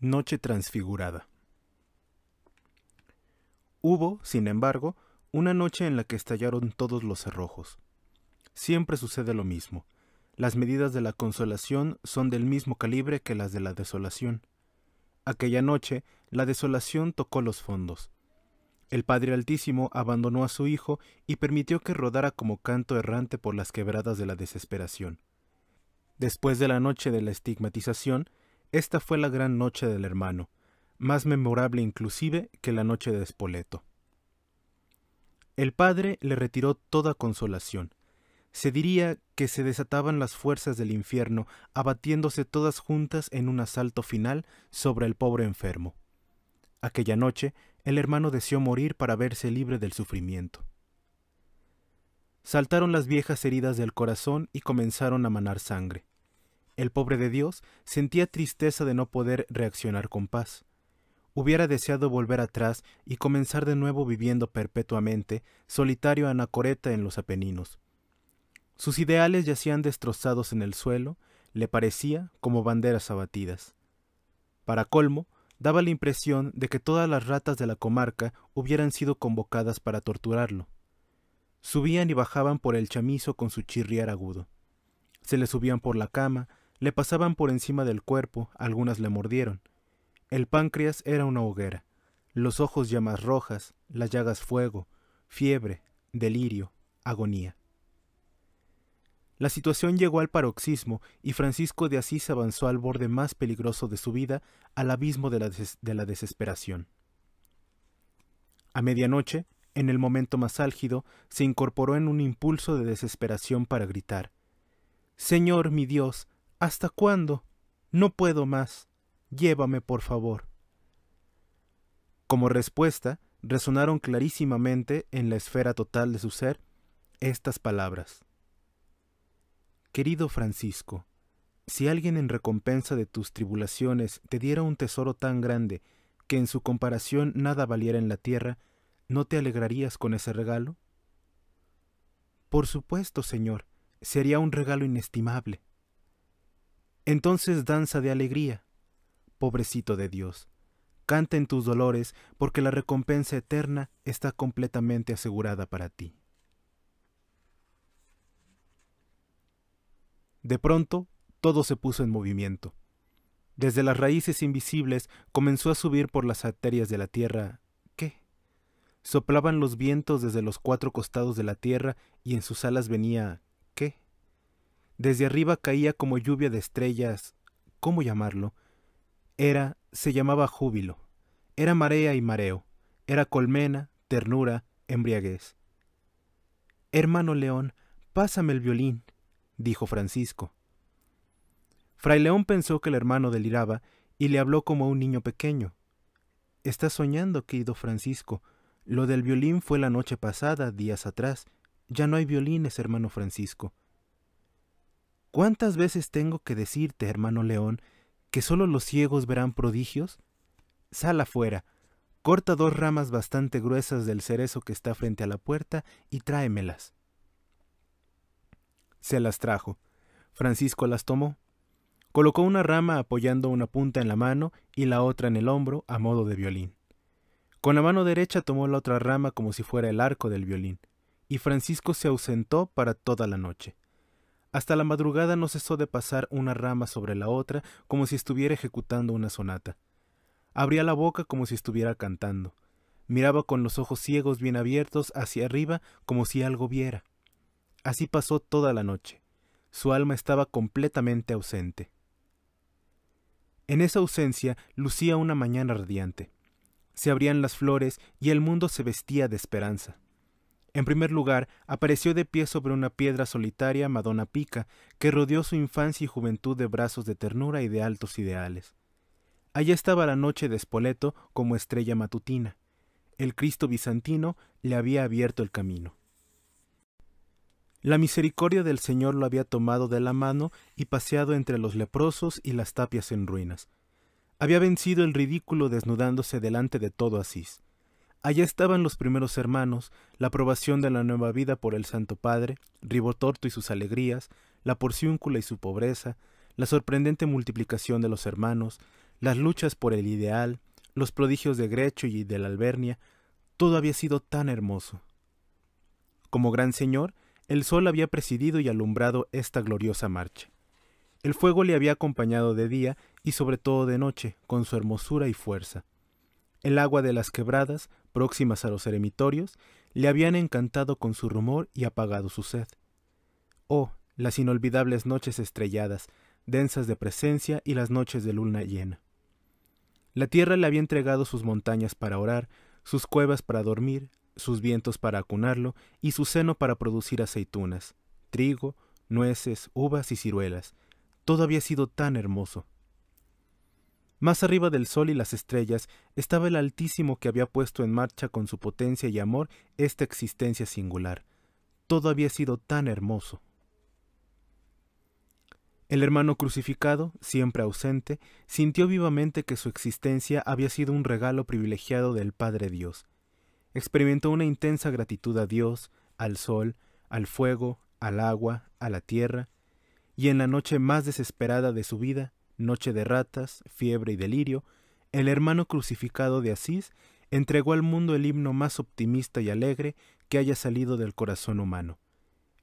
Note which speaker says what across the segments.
Speaker 1: Noche transfigurada. Hubo, sin embargo, una noche en la que estallaron todos los cerrojos. Siempre sucede lo mismo. Las medidas de la consolación son del mismo calibre que las de la desolación. Aquella noche, la desolación tocó los fondos. El Padre Altísimo abandonó a su hijo y permitió que rodara como canto errante por las quebradas de la desesperación. Después de la noche de la estigmatización, esta fue la gran noche del hermano, más memorable inclusive que la noche de Espoleto. El padre le retiró toda consolación. Se diría que se desataban las fuerzas del infierno, abatiéndose todas juntas en un asalto final sobre el pobre enfermo. Aquella noche, el hermano deseó morir para verse libre del sufrimiento. Saltaron las viejas heridas del corazón y comenzaron a manar sangre. El pobre de Dios sentía tristeza de no poder reaccionar con paz. Hubiera deseado volver atrás y comenzar de nuevo viviendo perpetuamente, solitario anacoreta en los Apeninos. Sus ideales yacían destrozados en el suelo, le parecía como banderas abatidas. Para colmo, daba la impresión de que todas las ratas de la comarca hubieran sido convocadas para torturarlo. Subían y bajaban por el chamizo con su chirriar agudo. Se le subían por la cama, le pasaban por encima del cuerpo, algunas le mordieron. El páncreas era una hoguera, los ojos llamas rojas, las llagas fuego, fiebre, delirio, agonía. La situación llegó al paroxismo y Francisco de Asís avanzó al borde más peligroso de su vida, al abismo de la, de la desesperación. A medianoche, en el momento más álgido, se incorporó en un impulso de desesperación para gritar Señor mi Dios, ¿Hasta cuándo? No puedo más. Llévame, por favor. Como respuesta, resonaron clarísimamente en la esfera total de su ser estas palabras. Querido Francisco, si alguien en recompensa de tus tribulaciones te diera un tesoro tan grande que en su comparación nada valiera en la tierra, ¿no te alegrarías con ese regalo? Por supuesto, señor, sería un regalo inestimable. Entonces danza de alegría. Pobrecito de Dios, canta en tus dolores porque la recompensa eterna está completamente asegurada para ti. De pronto, todo se puso en movimiento. Desde las raíces invisibles comenzó a subir por las arterias de la tierra. ¿Qué? Soplaban los vientos desde los cuatro costados de la tierra y en sus alas venía desde arriba caía como lluvia de estrellas. ¿Cómo llamarlo? Era, se llamaba júbilo. Era marea y mareo. Era colmena, ternura, embriaguez. Hermano León, pásame el violín, dijo Francisco. Fray León pensó que el hermano deliraba y le habló como a un niño pequeño. Estás soñando, querido Francisco. Lo del violín fue la noche pasada, días atrás. Ya no hay violines, hermano Francisco. ¿Cuántas veces tengo que decirte, hermano león, que solo los ciegos verán prodigios? Sal afuera, corta dos ramas bastante gruesas del cerezo que está frente a la puerta y tráemelas. Se las trajo. Francisco las tomó. Colocó una rama apoyando una punta en la mano y la otra en el hombro a modo de violín. Con la mano derecha tomó la otra rama como si fuera el arco del violín, y Francisco se ausentó para toda la noche. Hasta la madrugada no cesó de pasar una rama sobre la otra como si estuviera ejecutando una sonata. Abría la boca como si estuviera cantando. Miraba con los ojos ciegos bien abiertos hacia arriba como si algo viera. Así pasó toda la noche. Su alma estaba completamente ausente. En esa ausencia lucía una mañana radiante. Se abrían las flores y el mundo se vestía de esperanza. En primer lugar, apareció de pie sobre una piedra solitaria Madonna Pica, que rodeó su infancia y juventud de brazos de ternura y de altos ideales. Allá estaba la noche de Espoleto como estrella matutina. El Cristo bizantino le había abierto el camino. La misericordia del Señor lo había tomado de la mano y paseado entre los leprosos y las tapias en ruinas. Había vencido el ridículo desnudándose delante de todo Asís. Allá estaban los primeros hermanos, la aprobación de la nueva vida por el Santo Padre, Ribotorto y sus alegrías, la porciúncula y su pobreza, la sorprendente multiplicación de los hermanos, las luchas por el ideal, los prodigios de Grecho y de la Albernia, todo había sido tan hermoso. Como gran señor, el sol había presidido y alumbrado esta gloriosa marcha. El fuego le había acompañado de día y sobre todo de noche, con su hermosura y fuerza. El agua de las quebradas, próximas a los eremitorios, le habían encantado con su rumor y apagado su sed. Oh, las inolvidables noches estrelladas, densas de presencia y las noches de luna llena. La tierra le había entregado sus montañas para orar, sus cuevas para dormir, sus vientos para acunarlo y su seno para producir aceitunas, trigo, nueces, uvas y ciruelas. Todo había sido tan hermoso. Más arriba del sol y las estrellas estaba el Altísimo que había puesto en marcha con su potencia y amor esta existencia singular. Todo había sido tan hermoso. El hermano crucificado, siempre ausente, sintió vivamente que su existencia había sido un regalo privilegiado del Padre Dios. Experimentó una intensa gratitud a Dios, al sol, al fuego, al agua, a la tierra, y en la noche más desesperada de su vida, Noche de ratas, Fiebre y delirio, el hermano crucificado de Asís entregó al mundo el himno más optimista y alegre que haya salido del corazón humano,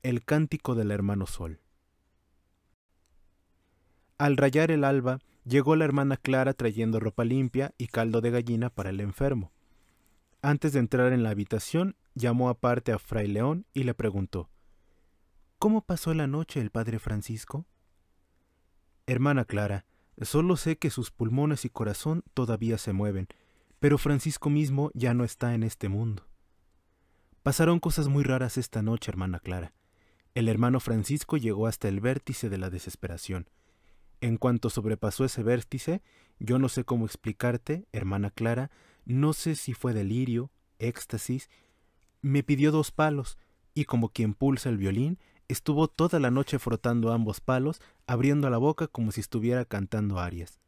Speaker 1: el cántico del hermano Sol. Al rayar el alba, llegó la hermana Clara trayendo ropa limpia y caldo de gallina para el enfermo. Antes de entrar en la habitación, llamó aparte a Fray León y le preguntó ¿Cómo pasó la noche el padre Francisco? Hermana Clara, solo sé que sus pulmones y corazón todavía se mueven, pero Francisco mismo ya no está en este mundo. Pasaron cosas muy raras esta noche, hermana Clara. El hermano Francisco llegó hasta el vértice de la desesperación. En cuanto sobrepasó ese vértice, yo no sé cómo explicarte, hermana Clara, no sé si fue delirio, éxtasis, me pidió dos palos, y como quien pulsa el violín, Estuvo toda la noche frotando ambos palos, abriendo la boca como si estuviera cantando arias.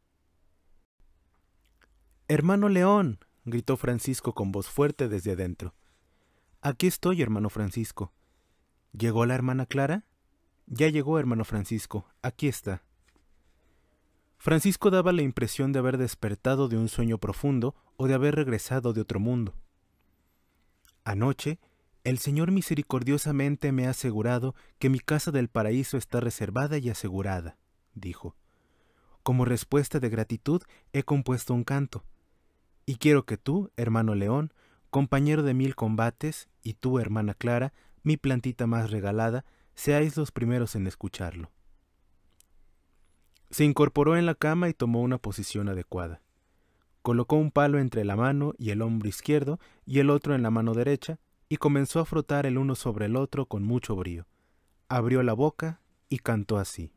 Speaker 1: Hermano León, gritó Francisco con voz fuerte desde adentro. Aquí estoy, hermano Francisco. ¿Llegó la hermana Clara? Ya llegó, hermano Francisco. Aquí está. Francisco daba la impresión de haber despertado de un sueño profundo o de haber regresado de otro mundo. Anoche, el Señor misericordiosamente me ha asegurado que mi casa del paraíso está reservada y asegurada, dijo. Como respuesta de gratitud he compuesto un canto. Y quiero que tú, hermano León, compañero de mil combates, y tú, hermana Clara, mi plantita más regalada, seáis los primeros en escucharlo. Se incorporó en la cama y tomó una posición adecuada. Colocó un palo entre la mano y el hombro izquierdo y el otro en la mano derecha, y comenzó a frotar el uno sobre el otro con mucho brío. Abrió la boca y cantó así.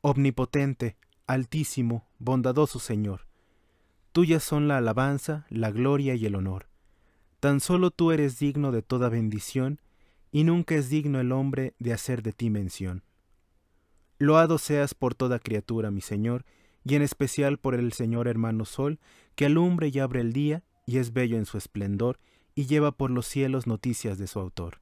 Speaker 1: Omnipotente, altísimo, bondadoso Señor, tuyas son la alabanza, la gloria y el honor. Tan solo tú eres digno de toda bendición, y nunca es digno el hombre de hacer de ti mención. Loado seas por toda criatura, mi Señor, y en especial por el Señor hermano Sol, que alumbra y abre el día, y es bello en su esplendor, y lleva por los cielos noticias de su autor.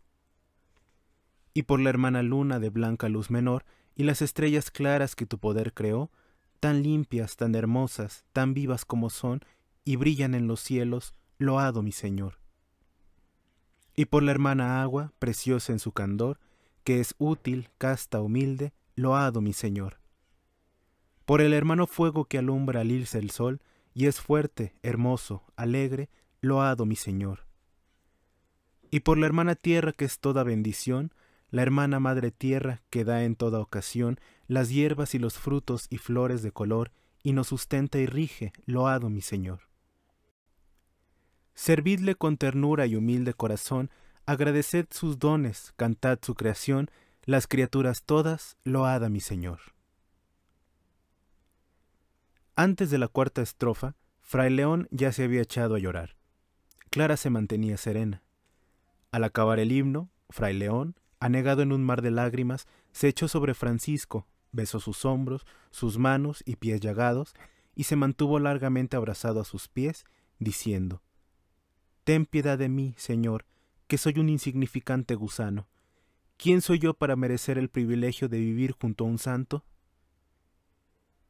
Speaker 1: Y por la hermana luna de blanca luz menor y las estrellas claras que tu poder creó, tan limpias, tan hermosas, tan vivas como son, y brillan en los cielos, loado mi Señor. Y por la hermana agua, preciosa en su candor, que es útil, casta, humilde, loado mi Señor. Por el hermano fuego que alumbra al irse el sol, y es fuerte, hermoso, alegre, loado mi Señor y por la hermana tierra que es toda bendición, la hermana madre tierra que da en toda ocasión las hierbas y los frutos y flores de color, y nos sustenta y rige, loado mi Señor. Servidle con ternura y humilde corazón, agradeced sus dones, cantad su creación, las criaturas todas, lo loada mi Señor. Antes de la cuarta estrofa, Fray León ya se había echado a llorar. Clara se mantenía serena. Al acabar el himno, Fray León, anegado en un mar de lágrimas, se echó sobre Francisco, besó sus hombros, sus manos y pies llagados, y se mantuvo largamente abrazado a sus pies, diciendo, Ten piedad de mí, Señor, que soy un insignificante gusano. ¿Quién soy yo para merecer el privilegio de vivir junto a un santo?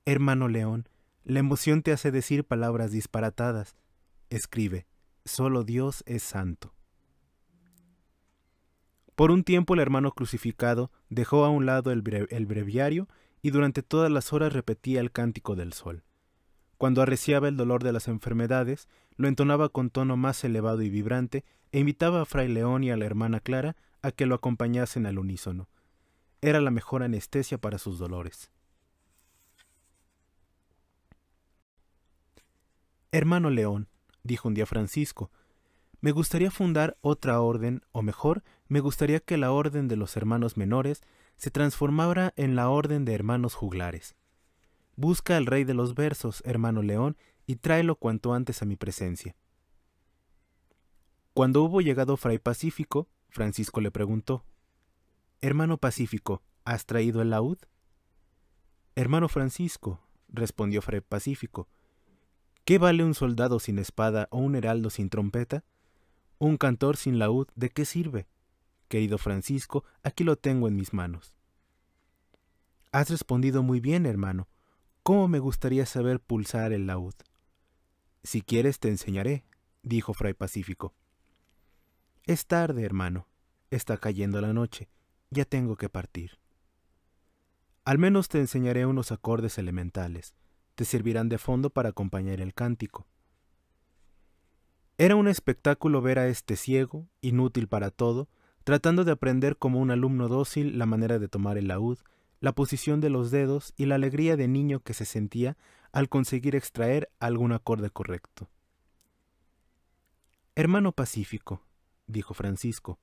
Speaker 1: Hermano León, la emoción te hace decir palabras disparatadas. Escribe, solo Dios es santo. Por un tiempo el hermano crucificado dejó a un lado el, breviario y durante todas las horas repetía el cántico del sol. Cuando arreciaba el dolor de las enfermedades, lo entonaba con tono más elevado y vibrante e invitaba a Fray León y a la hermana Clara a que lo acompañasen al unísono. Era la mejor anestesia para sus dolores. Hermano León, dijo un día Francisco, me gustaría fundar otra orden, o mejor, me gustaría que la orden de los hermanos menores se transformara en la orden de hermanos juglares. Busca al rey de los versos, hermano León, y tráelo cuanto antes a mi presencia. Cuando hubo llegado Fray Pacífico, Francisco le preguntó, Hermano Pacífico, ¿has traído el laúd? Hermano Francisco, respondió Fray Pacífico, ¿qué vale un soldado sin espada o un heraldo sin trompeta? ¿Un cantor sin laúd de qué sirve? querido Francisco, aquí lo tengo en mis manos. Has respondido muy bien, hermano. ¿Cómo me gustaría saber pulsar el laúd? Si quieres te enseñaré, dijo Fray Pacífico. Es tarde, hermano. Está cayendo la noche. Ya tengo que partir. Al menos te enseñaré unos acordes elementales. Te servirán de fondo para acompañar el cántico. Era un espectáculo ver a este ciego, inútil para todo, tratando de aprender como un alumno dócil la manera de tomar el laúd, la posición de los dedos y la alegría de niño que se sentía al conseguir extraer algún acorde correcto. Hermano Pacífico, dijo Francisco,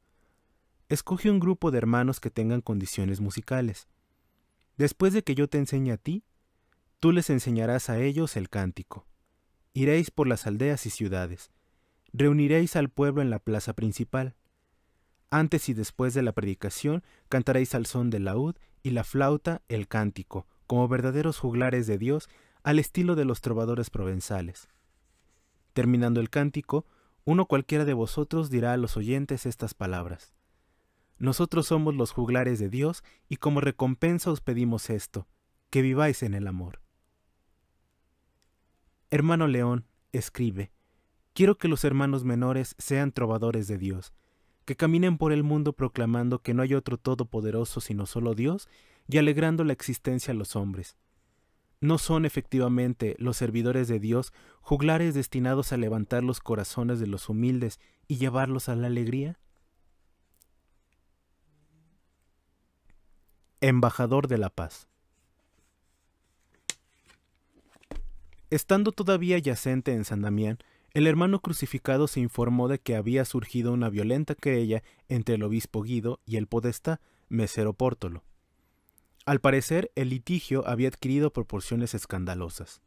Speaker 1: escoge un grupo de hermanos que tengan condiciones musicales. Después de que yo te enseñe a ti, tú les enseñarás a ellos el cántico. Iréis por las aldeas y ciudades. Reuniréis al pueblo en la plaza principal. Antes y después de la predicación cantaréis al son de laúd y la flauta el cántico, como verdaderos juglares de Dios, al estilo de los trovadores provenzales. Terminando el cántico, uno cualquiera de vosotros dirá a los oyentes estas palabras. Nosotros somos los juglares de Dios y como recompensa os pedimos esto, que viváis en el amor. Hermano León, escribe, quiero que los hermanos menores sean trovadores de Dios, que caminen por el mundo proclamando que no hay otro todopoderoso sino solo Dios y alegrando la existencia a los hombres. No son efectivamente los servidores de Dios juglares destinados a levantar los corazones de los humildes y llevarlos a la alegría. Embajador de la Paz. Estando todavía yacente en San Damián, el hermano crucificado se informó de que había surgido una violenta querella entre el obispo Guido y el podestá Mesero Pórtolo. Al parecer, el litigio había adquirido proporciones escandalosas.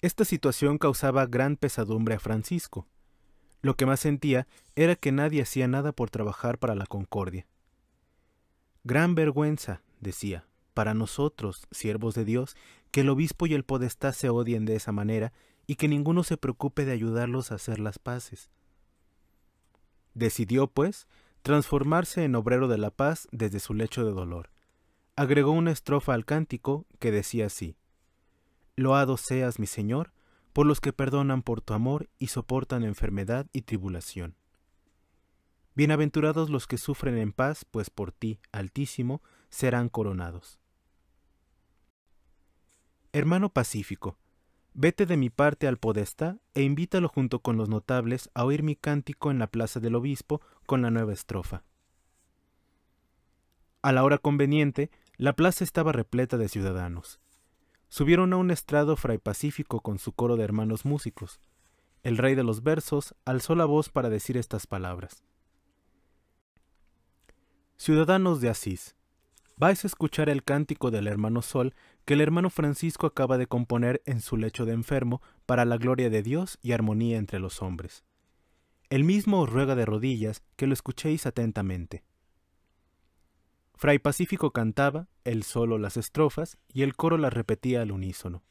Speaker 1: Esta situación causaba gran pesadumbre a Francisco. Lo que más sentía era que nadie hacía nada por trabajar para la concordia. Gran vergüenza, decía, para nosotros, siervos de Dios, que el obispo y el podestá se odien de esa manera y que ninguno se preocupe de ayudarlos a hacer las paces. Decidió, pues, transformarse en obrero de la paz desde su lecho de dolor. Agregó una estrofa al cántico que decía así, Loado seas, mi Señor, por los que perdonan por tu amor y soportan enfermedad y tribulación. Bienaventurados los que sufren en paz, pues por ti, Altísimo, serán coronados. Hermano Pacífico, Vete de mi parte al podestá e invítalo junto con los notables a oír mi cántico en la plaza del obispo con la nueva estrofa. A la hora conveniente, la plaza estaba repleta de ciudadanos. Subieron a un estrado fray Pacífico con su coro de hermanos músicos. El rey de los versos alzó la voz para decir estas palabras. Ciudadanos de Asís, vais a escuchar el cántico del hermano Sol que el hermano Francisco acaba de componer en su lecho de enfermo para la gloria de Dios y armonía entre los hombres. El mismo os ruega de rodillas que lo escuchéis atentamente. Fray Pacífico cantaba, él solo las estrofas, y el coro las repetía al unísono.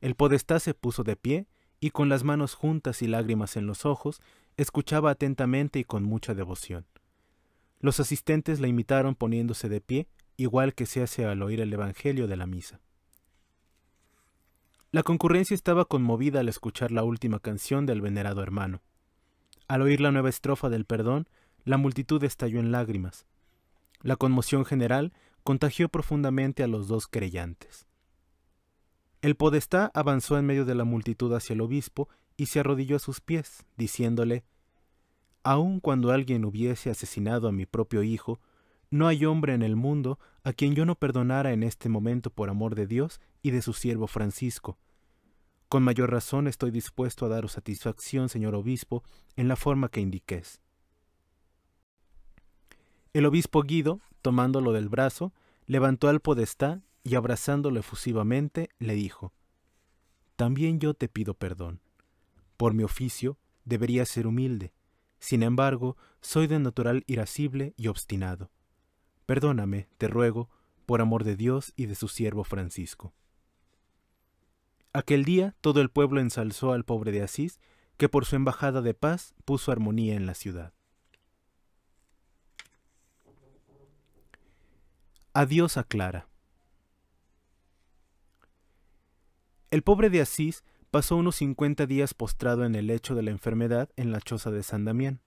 Speaker 1: El podestá se puso de pie, y con las manos juntas y lágrimas en los ojos, escuchaba atentamente y con mucha devoción. Los asistentes la imitaron poniéndose de pie, igual que se hace al oír el Evangelio de la misa. La concurrencia estaba conmovida al escuchar la última canción del venerado hermano. Al oír la nueva estrofa del perdón, la multitud estalló en lágrimas. La conmoción general contagió profundamente a los dos creyentes. El podestá avanzó en medio de la multitud hacia el obispo y se arrodilló a sus pies, diciéndole Aun cuando alguien hubiese asesinado a mi propio hijo, no hay hombre en el mundo a quien yo no perdonara en este momento por amor de Dios y de su siervo Francisco. Con mayor razón estoy dispuesto a daros satisfacción, señor obispo, en la forma que indiques. El obispo Guido, tomándolo del brazo, levantó al podestá y abrazándolo efusivamente, le dijo, También yo te pido perdón. Por mi oficio debería ser humilde, sin embargo, soy de natural irascible y obstinado. Perdóname, te ruego, por amor de Dios y de su siervo Francisco. Aquel día todo el pueblo ensalzó al pobre de Asís, que por su embajada de paz puso armonía en la ciudad. Adiós a Clara. El pobre de Asís pasó unos 50 días postrado en el lecho de la enfermedad en la choza de San Damián.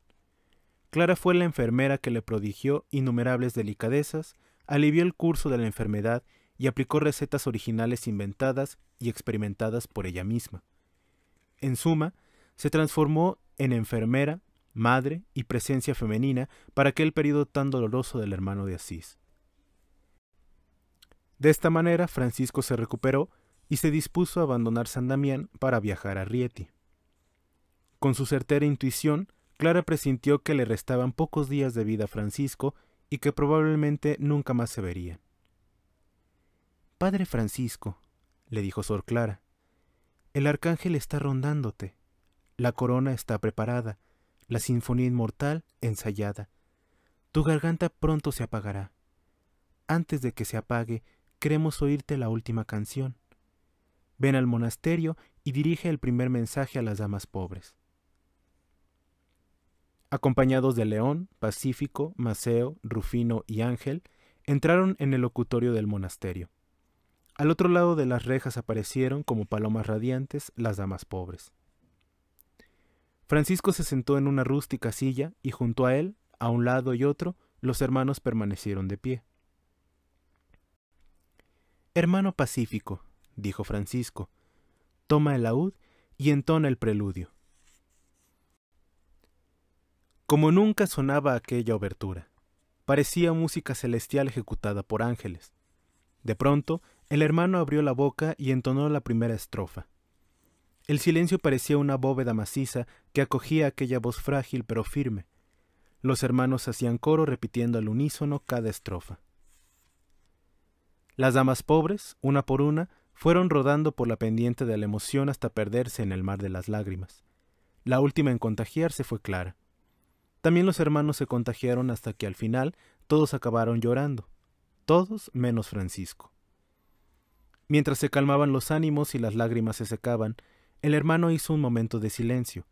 Speaker 1: Clara fue la enfermera que le prodigió innumerables delicadezas, alivió el curso de la enfermedad y aplicó recetas originales inventadas y experimentadas por ella misma. En suma, se transformó en enfermera, madre y presencia femenina para aquel periodo tan doloroso del hermano de Asís. De esta manera, Francisco se recuperó y se dispuso a abandonar San Damián para viajar a Rieti. Con su certera intuición, Clara presintió que le restaban pocos días de vida a Francisco y que probablemente nunca más se vería. Padre Francisco, le dijo Sor Clara, el arcángel está rondándote, la corona está preparada, la sinfonía inmortal ensayada. Tu garganta pronto se apagará. Antes de que se apague, queremos oírte la última canción ven al monasterio y dirige el primer mensaje a las damas pobres. Acompañados de León, Pacífico, Maceo, Rufino y Ángel, entraron en el locutorio del monasterio. Al otro lado de las rejas aparecieron como palomas radiantes las damas pobres. Francisco se sentó en una rústica silla y junto a él, a un lado y otro, los hermanos permanecieron de pie. Hermano Pacífico, dijo Francisco. Toma el laúd y entona el preludio. Como nunca sonaba aquella obertura. Parecía música celestial ejecutada por ángeles. De pronto, el hermano abrió la boca y entonó la primera estrofa. El silencio parecía una bóveda maciza que acogía aquella voz frágil pero firme. Los hermanos hacían coro repitiendo al unísono cada estrofa. Las damas pobres, una por una, fueron rodando por la pendiente de la emoción hasta perderse en el mar de las lágrimas. La última en contagiarse fue Clara. También los hermanos se contagiaron hasta que al final todos acabaron llorando, todos menos Francisco. Mientras se calmaban los ánimos y las lágrimas se secaban, el hermano hizo un momento de silencio.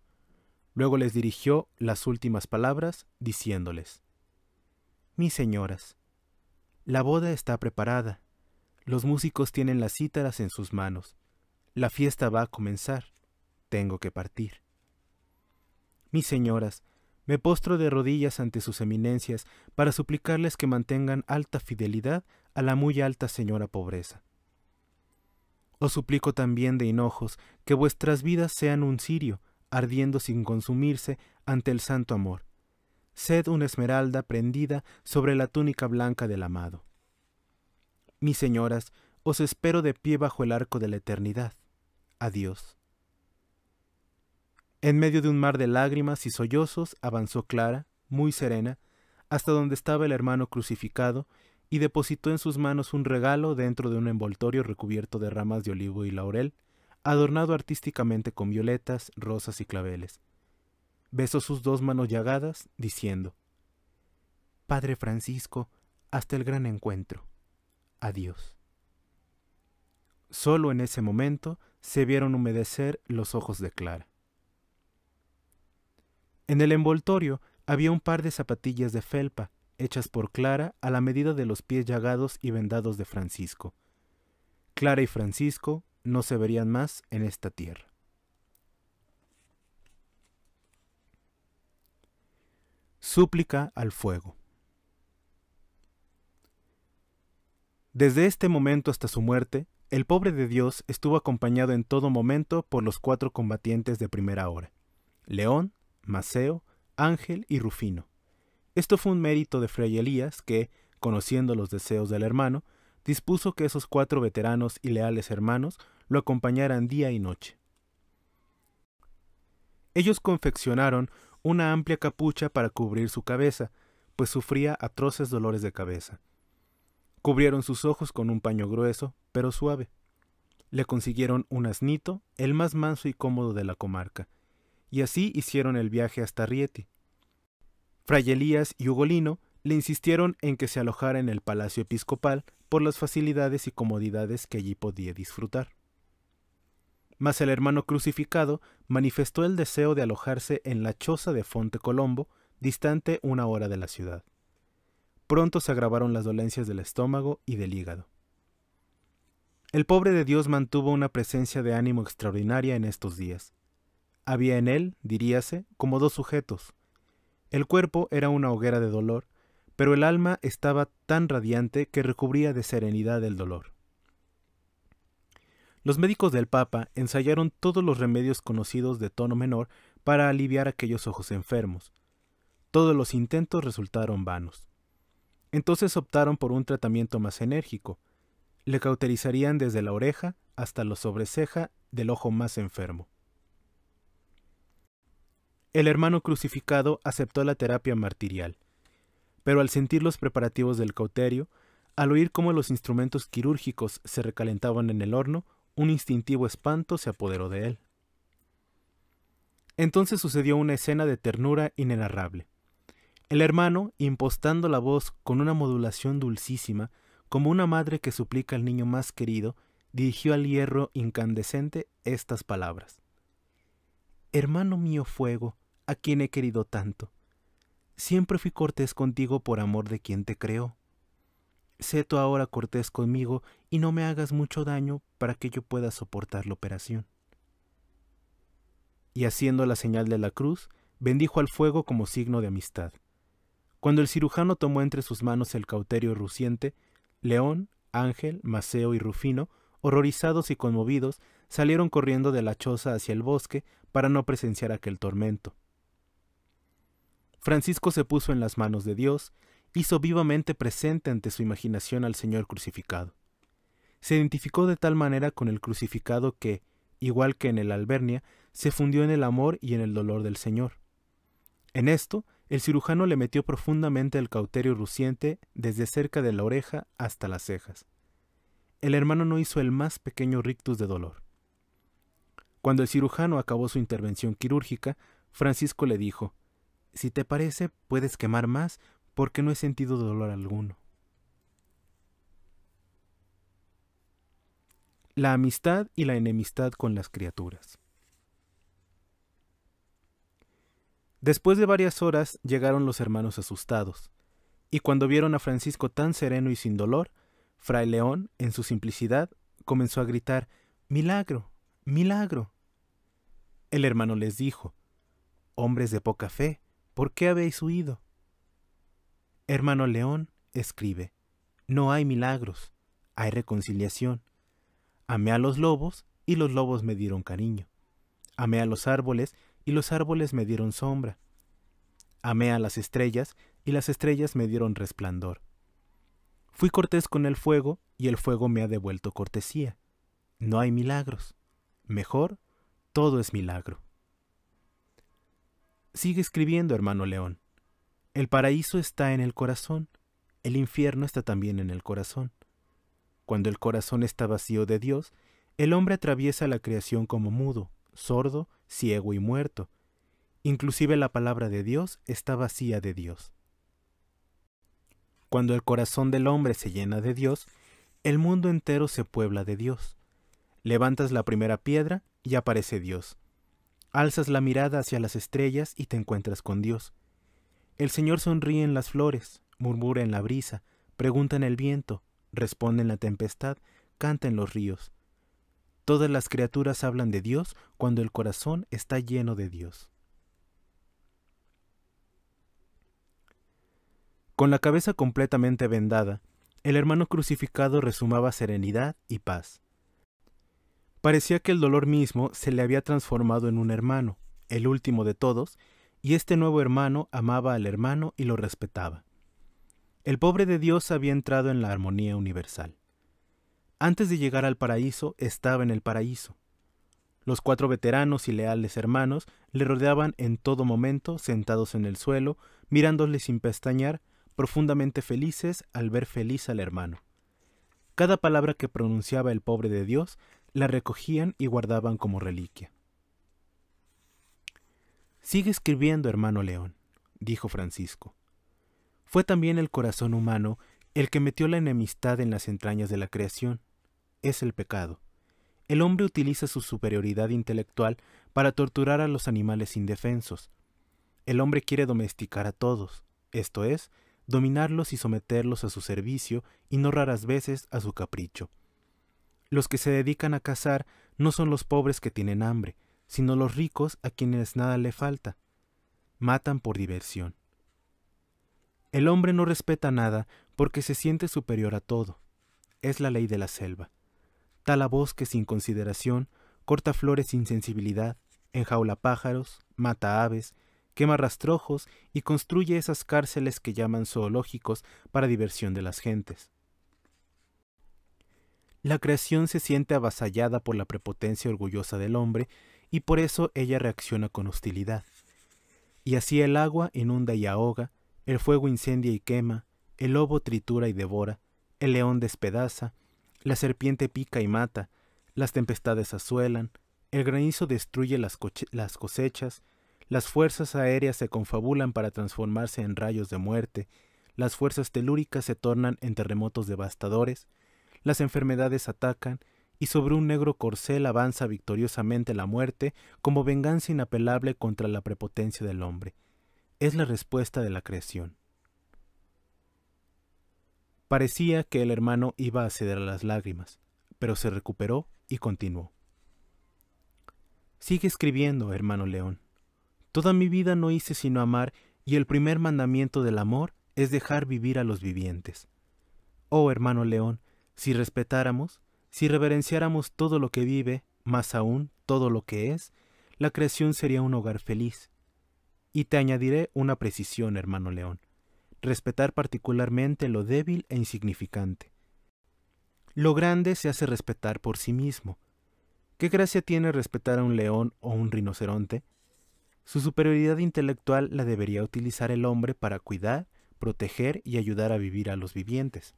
Speaker 1: Luego les dirigió las últimas palabras, diciéndoles, Mis señoras, la boda está preparada, los músicos tienen las cítaras en sus manos. La fiesta va a comenzar. Tengo que partir. Mis señoras, me postro de rodillas ante sus eminencias para suplicarles que mantengan alta fidelidad a la muy alta señora pobreza. Os suplico también de hinojos que vuestras vidas sean un cirio, ardiendo sin consumirse ante el santo amor. Sed una esmeralda prendida sobre la túnica blanca del amado. Mis señoras, os espero de pie bajo el arco de la eternidad. Adiós. En medio de un mar de lágrimas y sollozos avanzó Clara, muy serena, hasta donde estaba el hermano crucificado y depositó en sus manos un regalo dentro de un envoltorio recubierto de ramas de olivo y laurel, adornado artísticamente con violetas, rosas y claveles. Besó sus dos manos llagadas, diciendo, Padre Francisco, hasta el gran encuentro adiós. Solo en ese momento se vieron humedecer los ojos de Clara. En el envoltorio había un par de zapatillas de felpa, hechas por Clara a la medida de los pies llagados y vendados de Francisco. Clara y Francisco no se verían más en esta tierra. Súplica al fuego. Desde este momento hasta su muerte, el pobre de Dios estuvo acompañado en todo momento por los cuatro combatientes de primera hora, León, Maceo, Ángel y Rufino. Esto fue un mérito de Fray Elías que, conociendo los deseos del hermano, dispuso que esos cuatro veteranos y leales hermanos lo acompañaran día y noche. Ellos confeccionaron una amplia capucha para cubrir su cabeza, pues sufría atroces dolores de cabeza. Cubrieron sus ojos con un paño grueso, pero suave. Le consiguieron un asnito, el más manso y cómodo de la comarca, y así hicieron el viaje hasta Rieti. Fray Elías y Ugolino le insistieron en que se alojara en el palacio episcopal por las facilidades y comodidades que allí podía disfrutar. Mas el hermano crucificado manifestó el deseo de alojarse en la choza de Fonte Colombo, distante una hora de la ciudad. Pronto se agravaron las dolencias del estómago y del hígado. El pobre de Dios mantuvo una presencia de ánimo extraordinaria en estos días. Había en él, diríase, como dos sujetos. El cuerpo era una hoguera de dolor, pero el alma estaba tan radiante que recubría de serenidad el dolor. Los médicos del Papa ensayaron todos los remedios conocidos de tono menor para aliviar aquellos ojos enfermos. Todos los intentos resultaron vanos. Entonces optaron por un tratamiento más enérgico. Le cauterizarían desde la oreja hasta la sobreceja del ojo más enfermo. El hermano crucificado aceptó la terapia martirial, pero al sentir los preparativos del cauterio, al oír cómo los instrumentos quirúrgicos se recalentaban en el horno, un instintivo espanto se apoderó de él. Entonces sucedió una escena de ternura inenarrable. El hermano, impostando la voz con una modulación dulcísima, como una madre que suplica al niño más querido, dirigió al hierro incandescente estas palabras. Hermano mío fuego, a quien he querido tanto, siempre fui cortés contigo por amor de quien te creó. Sé tú ahora cortés conmigo y no me hagas mucho daño para que yo pueda soportar la operación. Y haciendo la señal de la cruz, bendijo al fuego como signo de amistad. Cuando el cirujano tomó entre sus manos el cauterio ruciente, León, Ángel, Maceo y Rufino, horrorizados y conmovidos, salieron corriendo de la choza hacia el bosque para no presenciar aquel tormento. Francisco se puso en las manos de Dios, hizo vivamente presente ante su imaginación al Señor crucificado. Se identificó de tal manera con el crucificado que, igual que en el Albernia, se fundió en el amor y en el dolor del Señor. En esto el cirujano le metió profundamente el cauterio luciente desde cerca de la oreja hasta las cejas. El hermano no hizo el más pequeño rictus de dolor. Cuando el cirujano acabó su intervención quirúrgica, Francisco le dijo, Si te parece, puedes quemar más porque no he sentido dolor alguno. La amistad y la enemistad con las criaturas. Después de varias horas llegaron los hermanos asustados, y cuando vieron a Francisco tan sereno y sin dolor, Fray León, en su simplicidad, comenzó a gritar Milagro, milagro. El hermano les dijo Hombres de poca fe, ¿por qué habéis huido? Hermano León escribe No hay milagros, hay reconciliación. Amé a los lobos y los lobos me dieron cariño. Amé a los árboles y los árboles me dieron sombra. Amé a las estrellas, y las estrellas me dieron resplandor. Fui cortés con el fuego, y el fuego me ha devuelto cortesía. No hay milagros. Mejor, todo es milagro. Sigue escribiendo, hermano León. El paraíso está en el corazón, el infierno está también en el corazón. Cuando el corazón está vacío de Dios, el hombre atraviesa la creación como mudo, sordo, ciego y muerto. Inclusive la palabra de Dios está vacía de Dios. Cuando el corazón del hombre se llena de Dios, el mundo entero se puebla de Dios. Levantas la primera piedra y aparece Dios. Alzas la mirada hacia las estrellas y te encuentras con Dios. El Señor sonríe en las flores, murmura en la brisa, pregunta en el viento, responde en la tempestad, canta en los ríos. Todas las criaturas hablan de Dios cuando el corazón está lleno de Dios. Con la cabeza completamente vendada, el hermano crucificado resumaba serenidad y paz. Parecía que el dolor mismo se le había transformado en un hermano, el último de todos, y este nuevo hermano amaba al hermano y lo respetaba. El pobre de Dios había entrado en la armonía universal. Antes de llegar al paraíso, estaba en el paraíso. Los cuatro veteranos y leales hermanos le rodeaban en todo momento, sentados en el suelo, mirándole sin pestañear, profundamente felices al ver feliz al hermano. Cada palabra que pronunciaba el pobre de Dios la recogían y guardaban como reliquia. Sigue escribiendo, hermano León, dijo Francisco. Fue también el corazón humano el que metió la enemistad en las entrañas de la creación es el pecado. El hombre utiliza su superioridad intelectual para torturar a los animales indefensos. El hombre quiere domesticar a todos, esto es, dominarlos y someterlos a su servicio y no raras veces a su capricho. Los que se dedican a cazar no son los pobres que tienen hambre, sino los ricos a quienes nada le falta. Matan por diversión. El hombre no respeta nada porque se siente superior a todo. Es la ley de la selva. Tala bosques sin consideración, corta flores sin sensibilidad, enjaula pájaros, mata aves, quema rastrojos y construye esas cárceles que llaman zoológicos para diversión de las gentes. La creación se siente avasallada por la prepotencia orgullosa del hombre y por eso ella reacciona con hostilidad. Y así el agua inunda y ahoga, el fuego incendia y quema, el lobo tritura y devora, el león despedaza, la serpiente pica y mata, las tempestades azuelan, el granizo destruye las, las cosechas, las fuerzas aéreas se confabulan para transformarse en rayos de muerte, las fuerzas telúricas se tornan en terremotos devastadores, las enfermedades atacan, y sobre un negro corcel avanza victoriosamente la muerte como venganza inapelable contra la prepotencia del hombre. Es la respuesta de la creación. Parecía que el hermano iba a ceder a las lágrimas, pero se recuperó y continuó. Sigue escribiendo, hermano León. Toda mi vida no hice sino amar y el primer mandamiento del amor es dejar vivir a los vivientes. Oh, hermano León, si respetáramos, si reverenciáramos todo lo que vive, más aún todo lo que es, la creación sería un hogar feliz. Y te añadiré una precisión, hermano León respetar particularmente lo débil e insignificante. Lo grande se hace respetar por sí mismo. ¿Qué gracia tiene respetar a un león o un rinoceronte? Su superioridad intelectual la debería utilizar el hombre para cuidar, proteger y ayudar a vivir a los vivientes.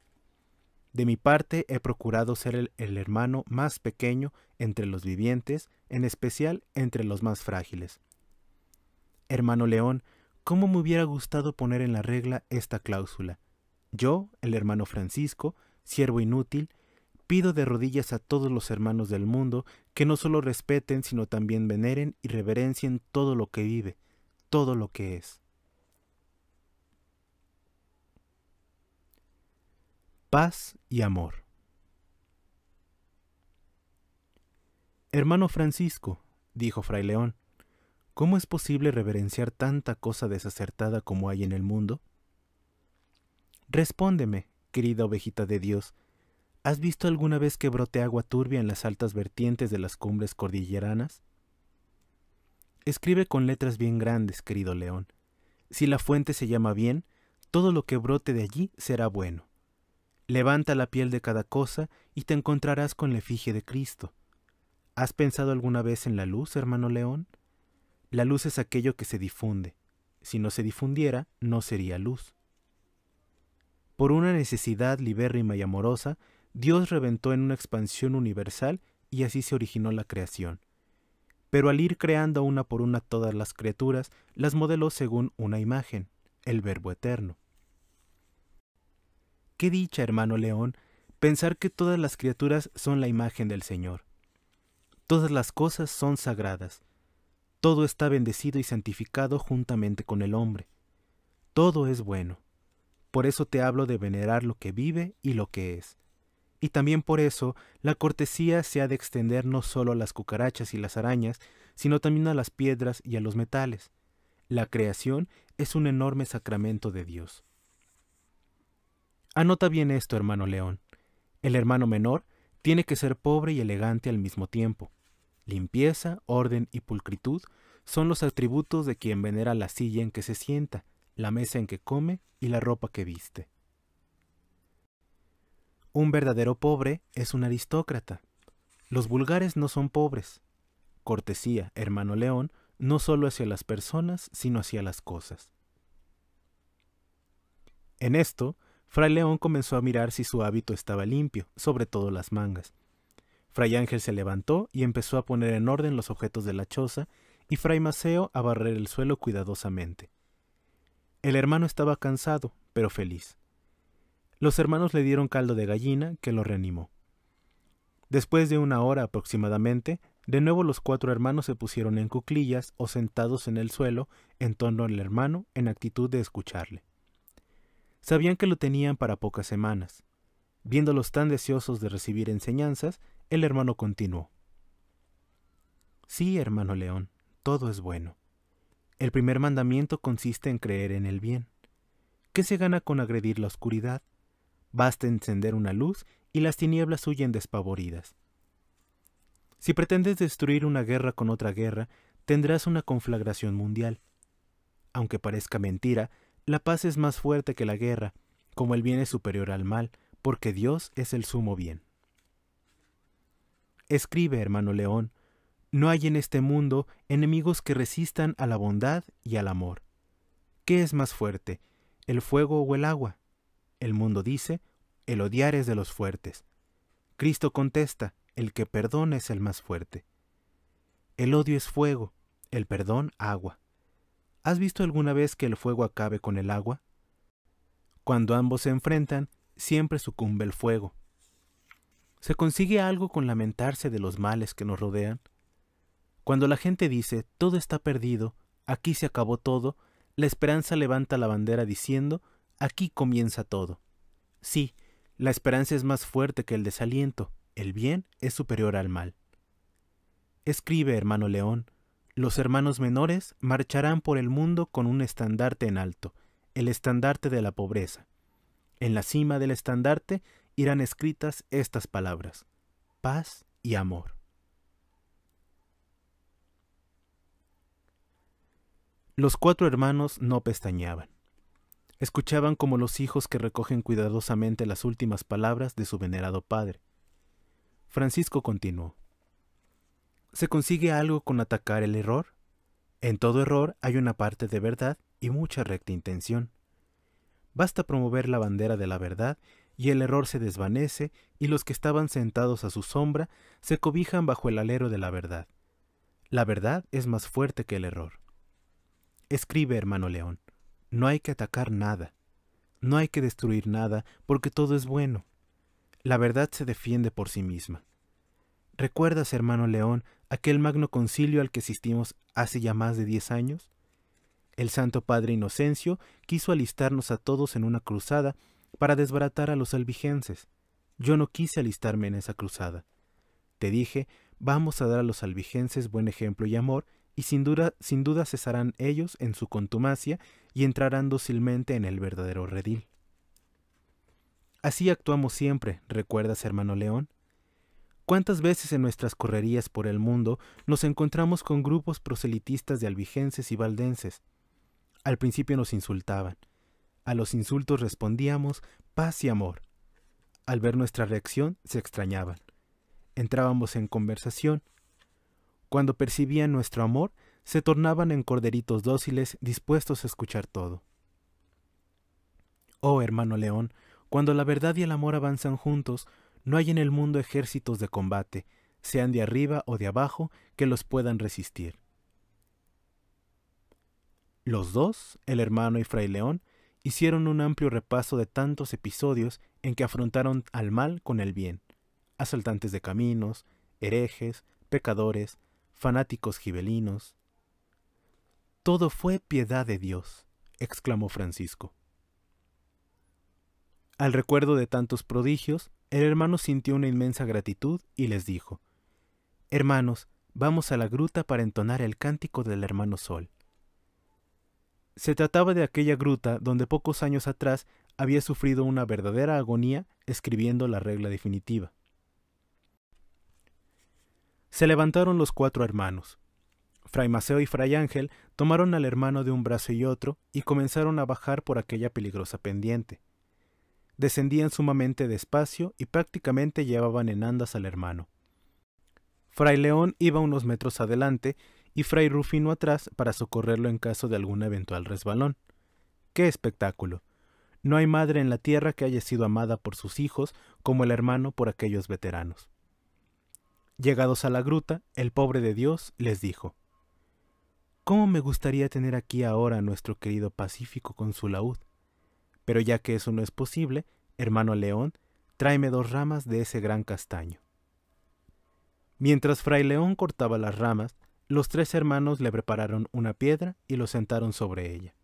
Speaker 1: De mi parte he procurado ser el, hermano más pequeño entre los vivientes, en especial entre los más frágiles. Hermano León, cómo me hubiera gustado poner en la regla esta cláusula. Yo, el hermano Francisco, siervo inútil, pido de rodillas a todos los hermanos del mundo que no solo respeten, sino también veneren y reverencien todo lo que vive, todo lo que es. Paz y amor. Hermano Francisco, dijo Fray León, ¿Cómo es posible reverenciar tanta cosa desacertada como hay en el mundo? Respóndeme, querida ovejita de Dios, ¿has visto alguna vez que brote agua turbia en las altas vertientes de las cumbres cordilleranas? Escribe con letras bien grandes, querido león. Si la fuente se llama bien, todo lo que brote de allí será bueno. Levanta la piel de cada cosa y te encontrarás con la efigie de Cristo. ¿Has pensado alguna vez en la luz, hermano león? La luz es aquello que se difunde. Si no se difundiera, no sería luz. Por una necesidad libérrima y amorosa, Dios reventó en una expansión universal y así se originó la creación. Pero al ir creando una por una todas las criaturas, las modeló según una imagen, el Verbo Eterno. Qué dicha, hermano León, pensar que todas las criaturas son la imagen del Señor. Todas las cosas son sagradas, todo está bendecido y santificado juntamente con el hombre. Todo es bueno. Por eso te hablo de venerar lo que vive y lo que es. Y también por eso la cortesía se ha de extender no solo a las cucarachas y las arañas, sino también a las piedras y a los metales. La creación es un enorme sacramento de Dios. Anota bien esto, hermano León. El hermano menor tiene que ser pobre y elegante al mismo tiempo. Limpieza, orden y pulcritud son los atributos de quien venera la silla en que se sienta, la mesa en que come y la ropa que viste. Un verdadero pobre es un aristócrata. Los vulgares no son pobres. Cortesía, hermano León, no solo hacia las personas, sino hacia las cosas. En esto, Fray León comenzó a mirar si su hábito estaba limpio, sobre todo las mangas, Fray Ángel se levantó y empezó a poner en orden los objetos de la choza, y Fray Maceo a barrer el suelo cuidadosamente. El hermano estaba cansado, pero feliz. Los hermanos le dieron caldo de gallina, que lo reanimó. Después de una hora aproximadamente, de nuevo los cuatro hermanos se pusieron en cuclillas o sentados en el suelo, en torno al hermano, en actitud de escucharle. Sabían que lo tenían para pocas semanas. Viéndolos tan deseosos de recibir enseñanzas, el hermano continuó. Sí, hermano León, todo es bueno. El primer mandamiento consiste en creer en el bien. ¿Qué se gana con agredir la oscuridad? Basta encender una luz y las tinieblas huyen despavoridas. Si pretendes destruir una guerra con otra guerra, tendrás una conflagración mundial. Aunque parezca mentira, la paz es más fuerte que la guerra, como el bien es superior al mal, porque Dios es el sumo bien. Escribe, hermano León, no hay en este mundo enemigos que resistan a la bondad y al amor. ¿Qué es más fuerte, el fuego o el agua? El mundo dice, el odiar es de los fuertes. Cristo contesta, el que perdona es el más fuerte. El odio es fuego, el perdón agua. ¿Has visto alguna vez que el fuego acabe con el agua? Cuando ambos se enfrentan, siempre sucumbe el fuego, ¿Se consigue algo con lamentarse de los males que nos rodean? Cuando la gente dice, todo está perdido, aquí se acabó todo, la esperanza levanta la bandera diciendo, aquí comienza todo. Sí, la esperanza es más fuerte que el desaliento, el bien es superior al mal. Escribe, hermano León, los hermanos menores marcharán por el mundo con un estandarte en alto, el estandarte de la pobreza. En la cima del estandarte irán escritas estas palabras, paz y amor. Los cuatro hermanos no pestañeaban. Escuchaban como los hijos que recogen cuidadosamente las últimas palabras de su venerado padre. Francisco continuó. ¿Se consigue algo con atacar el error? En todo error hay una parte de verdad y mucha recta intención. Basta promover la bandera de la verdad y el error se desvanece, y los que estaban sentados a su sombra se cobijan bajo el alero de la verdad. La verdad es más fuerte que el error. Escribe, hermano León, no hay que atacar nada, no hay que destruir nada, porque todo es bueno. La verdad se defiende por sí misma. ¿Recuerdas, hermano León, aquel magno concilio al que asistimos hace ya más de diez años? El Santo Padre Inocencio quiso alistarnos a todos en una cruzada para desbaratar a los albigenses. Yo no quise alistarme en esa cruzada. Te dije, vamos a dar a los albigenses buen ejemplo y amor, y sin duda, sin duda cesarán ellos en su contumacia y entrarán dócilmente en el verdadero redil. Así actuamos siempre, ¿recuerdas, hermano León? ¿Cuántas veces en nuestras correrías por el mundo nos encontramos con grupos proselitistas de albigenses y valdenses? Al principio nos insultaban, a los insultos respondíamos paz y amor. Al ver nuestra reacción se extrañaban. Entrábamos en conversación. Cuando percibían nuestro amor, se tornaban en corderitos dóciles dispuestos a escuchar todo. Oh hermano León, cuando la verdad y el amor avanzan juntos, no hay en el mundo ejércitos de combate, sean de arriba o de abajo, que los puedan resistir. Los dos, el hermano y Fray León, hicieron un amplio repaso de tantos episodios en que afrontaron al mal con el bien, asaltantes de caminos, herejes, pecadores, fanáticos gibelinos. Todo fue piedad de Dios, exclamó Francisco. Al recuerdo de tantos prodigios, el hermano sintió una inmensa gratitud y les dijo, Hermanos, vamos a la gruta para entonar el cántico del hermano Sol. Se trataba de aquella gruta donde pocos años atrás había sufrido una verdadera agonía escribiendo la regla definitiva. Se levantaron los cuatro hermanos. Fray Maceo y Fray Ángel tomaron al hermano de un brazo y otro y comenzaron a bajar por aquella peligrosa pendiente. Descendían sumamente despacio y prácticamente llevaban en andas al hermano. Fray León iba unos metros adelante y Fray Rufino atrás para socorrerlo en caso de algún eventual resbalón. ¡Qué espectáculo! No hay madre en la tierra que haya sido amada por sus hijos como el hermano por aquellos veteranos. Llegados a la gruta, el pobre de Dios les dijo, ¿Cómo me gustaría tener aquí ahora a nuestro querido Pacífico con su laúd? Pero ya que eso no es posible, hermano León, tráeme dos ramas de ese gran castaño. Mientras Fray León cortaba las ramas, los tres hermanos le prepararon una piedra y lo sentaron sobre ella.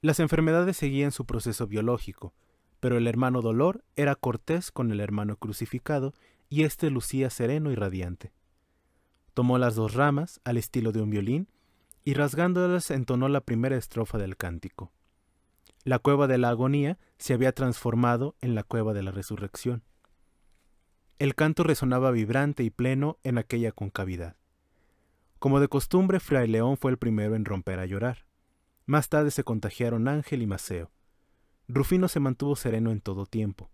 Speaker 1: Las enfermedades seguían su proceso biológico, pero el hermano Dolor era cortés con el hermano crucificado y éste lucía sereno y radiante. Tomó las dos ramas, al estilo de un violín, y rasgándolas entonó la primera estrofa del cántico. La cueva de la agonía se había transformado en la cueva de la resurrección. El canto resonaba vibrante y pleno en aquella concavidad. Como de costumbre, Fray León fue el primero en romper a llorar. Más tarde se contagiaron Ángel y Maceo. Rufino se mantuvo sereno en todo tiempo.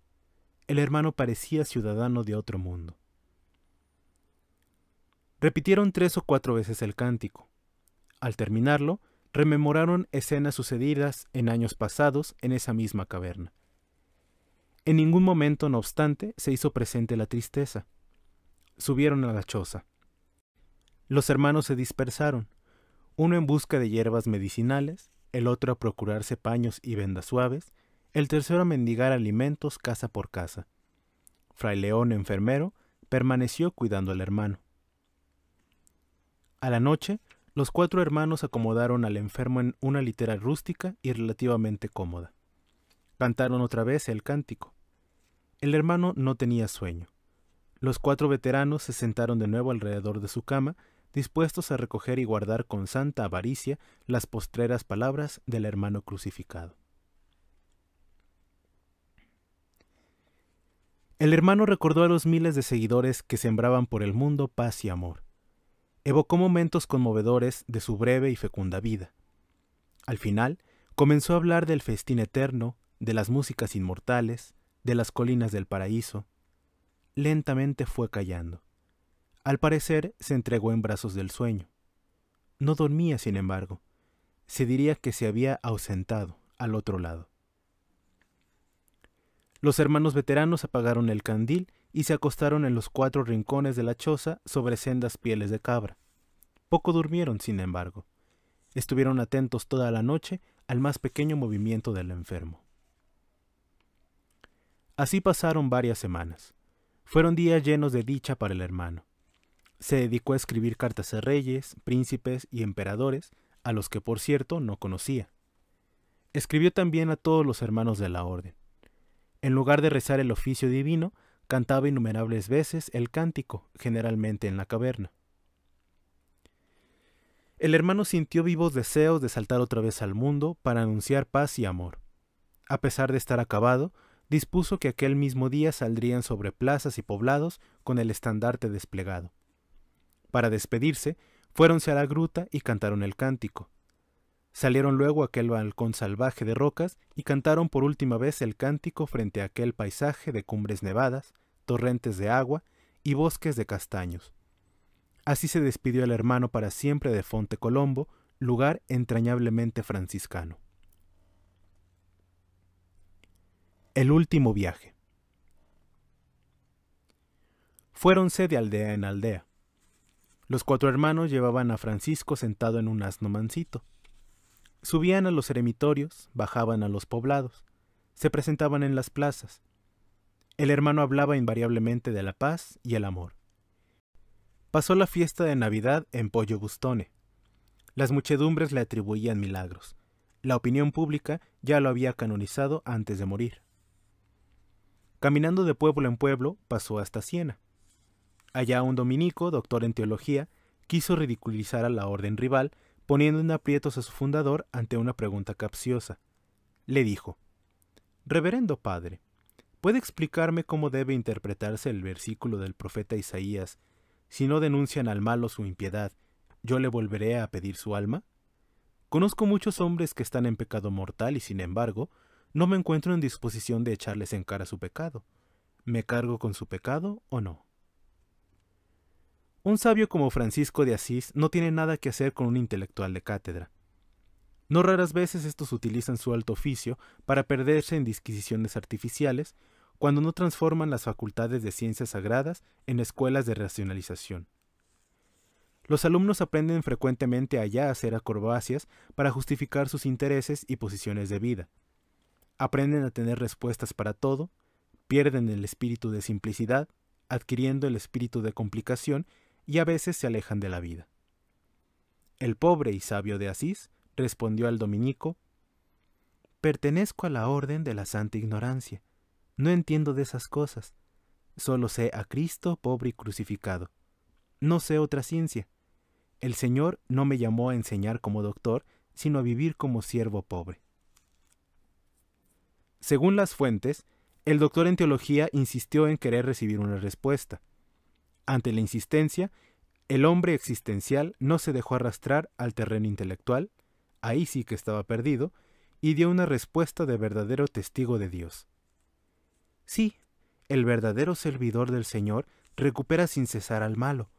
Speaker 1: El hermano parecía ciudadano de otro mundo. Repitieron tres o cuatro veces el cántico. Al terminarlo, rememoraron escenas sucedidas en años pasados en esa misma caverna. En ningún momento, no obstante, se hizo presente la tristeza. Subieron a la choza. Los hermanos se dispersaron, uno en busca de hierbas medicinales, el otro a procurarse paños y vendas suaves, el tercero a mendigar alimentos casa por casa. Fray León, enfermero, permaneció cuidando al hermano. A la noche, los cuatro hermanos acomodaron al enfermo en una litera rústica y relativamente cómoda. Cantaron otra vez el cántico. El hermano no tenía sueño. Los cuatro veteranos se sentaron de nuevo alrededor de su cama, dispuestos a recoger y guardar con santa avaricia las postreras palabras del hermano crucificado. El hermano recordó a los miles de seguidores que sembraban por el mundo paz y amor. Evocó momentos conmovedores de su breve y fecunda vida. Al final, comenzó a hablar del festín eterno, de las músicas inmortales, de las colinas del paraíso, lentamente fue callando. Al parecer se entregó en brazos del sueño. No dormía, sin embargo. Se diría que se había ausentado al otro lado. Los hermanos veteranos apagaron el candil y se acostaron en los cuatro rincones de la choza sobre sendas pieles de cabra. Poco durmieron, sin embargo. Estuvieron atentos toda la noche al más pequeño movimiento del enfermo. Así pasaron varias semanas. Fueron días llenos de dicha para el hermano. Se dedicó a escribir cartas a reyes, príncipes y emperadores, a los que por cierto no conocía. Escribió también a todos los hermanos de la orden. En lugar de rezar el oficio divino, cantaba innumerables veces el cántico, generalmente en la caverna. El hermano sintió vivos deseos de saltar otra vez al mundo para anunciar paz y amor. A pesar de estar acabado, dispuso que aquel mismo día saldrían sobre plazas y poblados con el estandarte desplegado. Para despedirse, fuéronse a la gruta y cantaron el cántico. Salieron luego a aquel balcón salvaje de rocas y cantaron por última vez el cántico frente a aquel paisaje de cumbres nevadas, torrentes de agua y bosques de castaños. Así se despidió el hermano para siempre de Fonte Colombo, lugar entrañablemente franciscano. El último viaje. Fuéronse de aldea en aldea. Los cuatro hermanos llevaban a Francisco sentado en un asno mansito. Subían a los eremitorios, bajaban a los poblados, se presentaban en las plazas. El hermano hablaba invariablemente de la paz y el amor. Pasó la fiesta de Navidad en Pollo Bustone. Las muchedumbres le atribuían milagros. La opinión pública ya lo había canonizado antes de morir. Caminando de pueblo en pueblo, pasó hasta Siena. Allá un dominico, doctor en teología, quiso ridiculizar a la orden rival, poniendo en aprietos a su fundador ante una pregunta capciosa. Le dijo, Reverendo Padre, ¿puede explicarme cómo debe interpretarse el versículo del profeta Isaías, si no denuncian al malo su impiedad, yo le volveré a pedir su alma? Conozco muchos hombres que están en pecado mortal y sin embargo no me encuentro en disposición de echarles en cara su pecado. ¿Me cargo con su pecado o no? Un sabio como Francisco de Asís no tiene nada que hacer con un intelectual de cátedra. No raras veces estos utilizan su alto oficio para perderse en disquisiciones artificiales cuando no transforman las facultades de ciencias sagradas en escuelas de racionalización. Los alumnos aprenden frecuentemente allá a hacer acrobacias para justificar sus intereses y posiciones de vida aprenden a tener respuestas para todo, pierden el espíritu de simplicidad, adquiriendo el espíritu de complicación y a veces se alejan de la vida. El pobre y sabio de Asís respondió al dominico, Pertenezco a la orden de la santa ignorancia, no entiendo de esas cosas, solo sé a Cristo pobre y crucificado, no sé otra ciencia. El Señor no me llamó a enseñar como doctor, sino a vivir como siervo pobre. Según las fuentes, el doctor en teología insistió en querer recibir una respuesta. Ante la insistencia, el hombre existencial no se dejó arrastrar al terreno intelectual, ahí sí que estaba perdido, y dio una respuesta de verdadero testigo de Dios. Sí, el verdadero servidor del Señor recupera sin cesar al malo,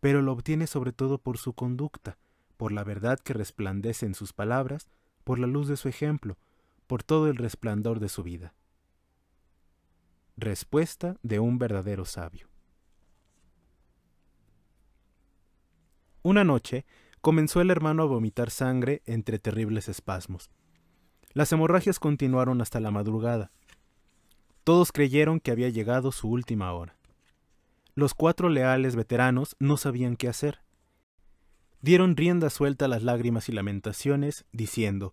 Speaker 1: pero lo obtiene sobre todo por su conducta, por la verdad que resplandece en sus palabras, por la luz de su ejemplo, por todo el resplandor de su vida. Respuesta de un verdadero sabio. Una noche comenzó el hermano a vomitar sangre entre terribles espasmos. Las hemorragias continuaron hasta la madrugada. Todos creyeron que había llegado su última hora. Los cuatro leales veteranos no sabían qué hacer. Dieron rienda suelta a las lágrimas y lamentaciones, diciendo,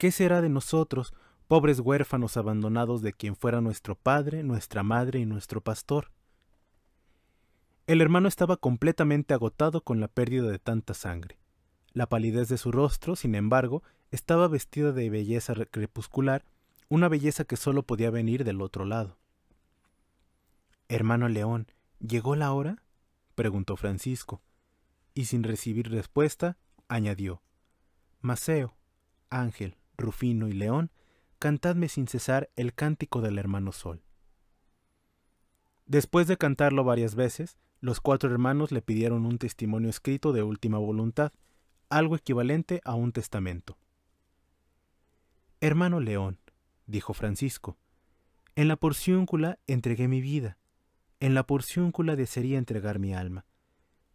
Speaker 1: ¿Qué será de nosotros, pobres huérfanos abandonados de quien fuera nuestro padre, nuestra madre y nuestro pastor? El hermano estaba completamente agotado con la pérdida de tanta sangre. La palidez de su rostro, sin embargo, estaba vestida de belleza crepuscular, una belleza que solo podía venir del otro lado. Hermano León, ¿llegó la hora? preguntó Francisco, y sin recibir respuesta, añadió Maceo, Ángel, Rufino y León, cantadme sin cesar el cántico del hermano Sol. Después de cantarlo varias veces, los cuatro hermanos le pidieron un testimonio escrito de última voluntad, algo equivalente a un testamento. Hermano León, dijo Francisco, en la porciúncula entregué mi vida, en la porciúncula desearía entregar mi alma,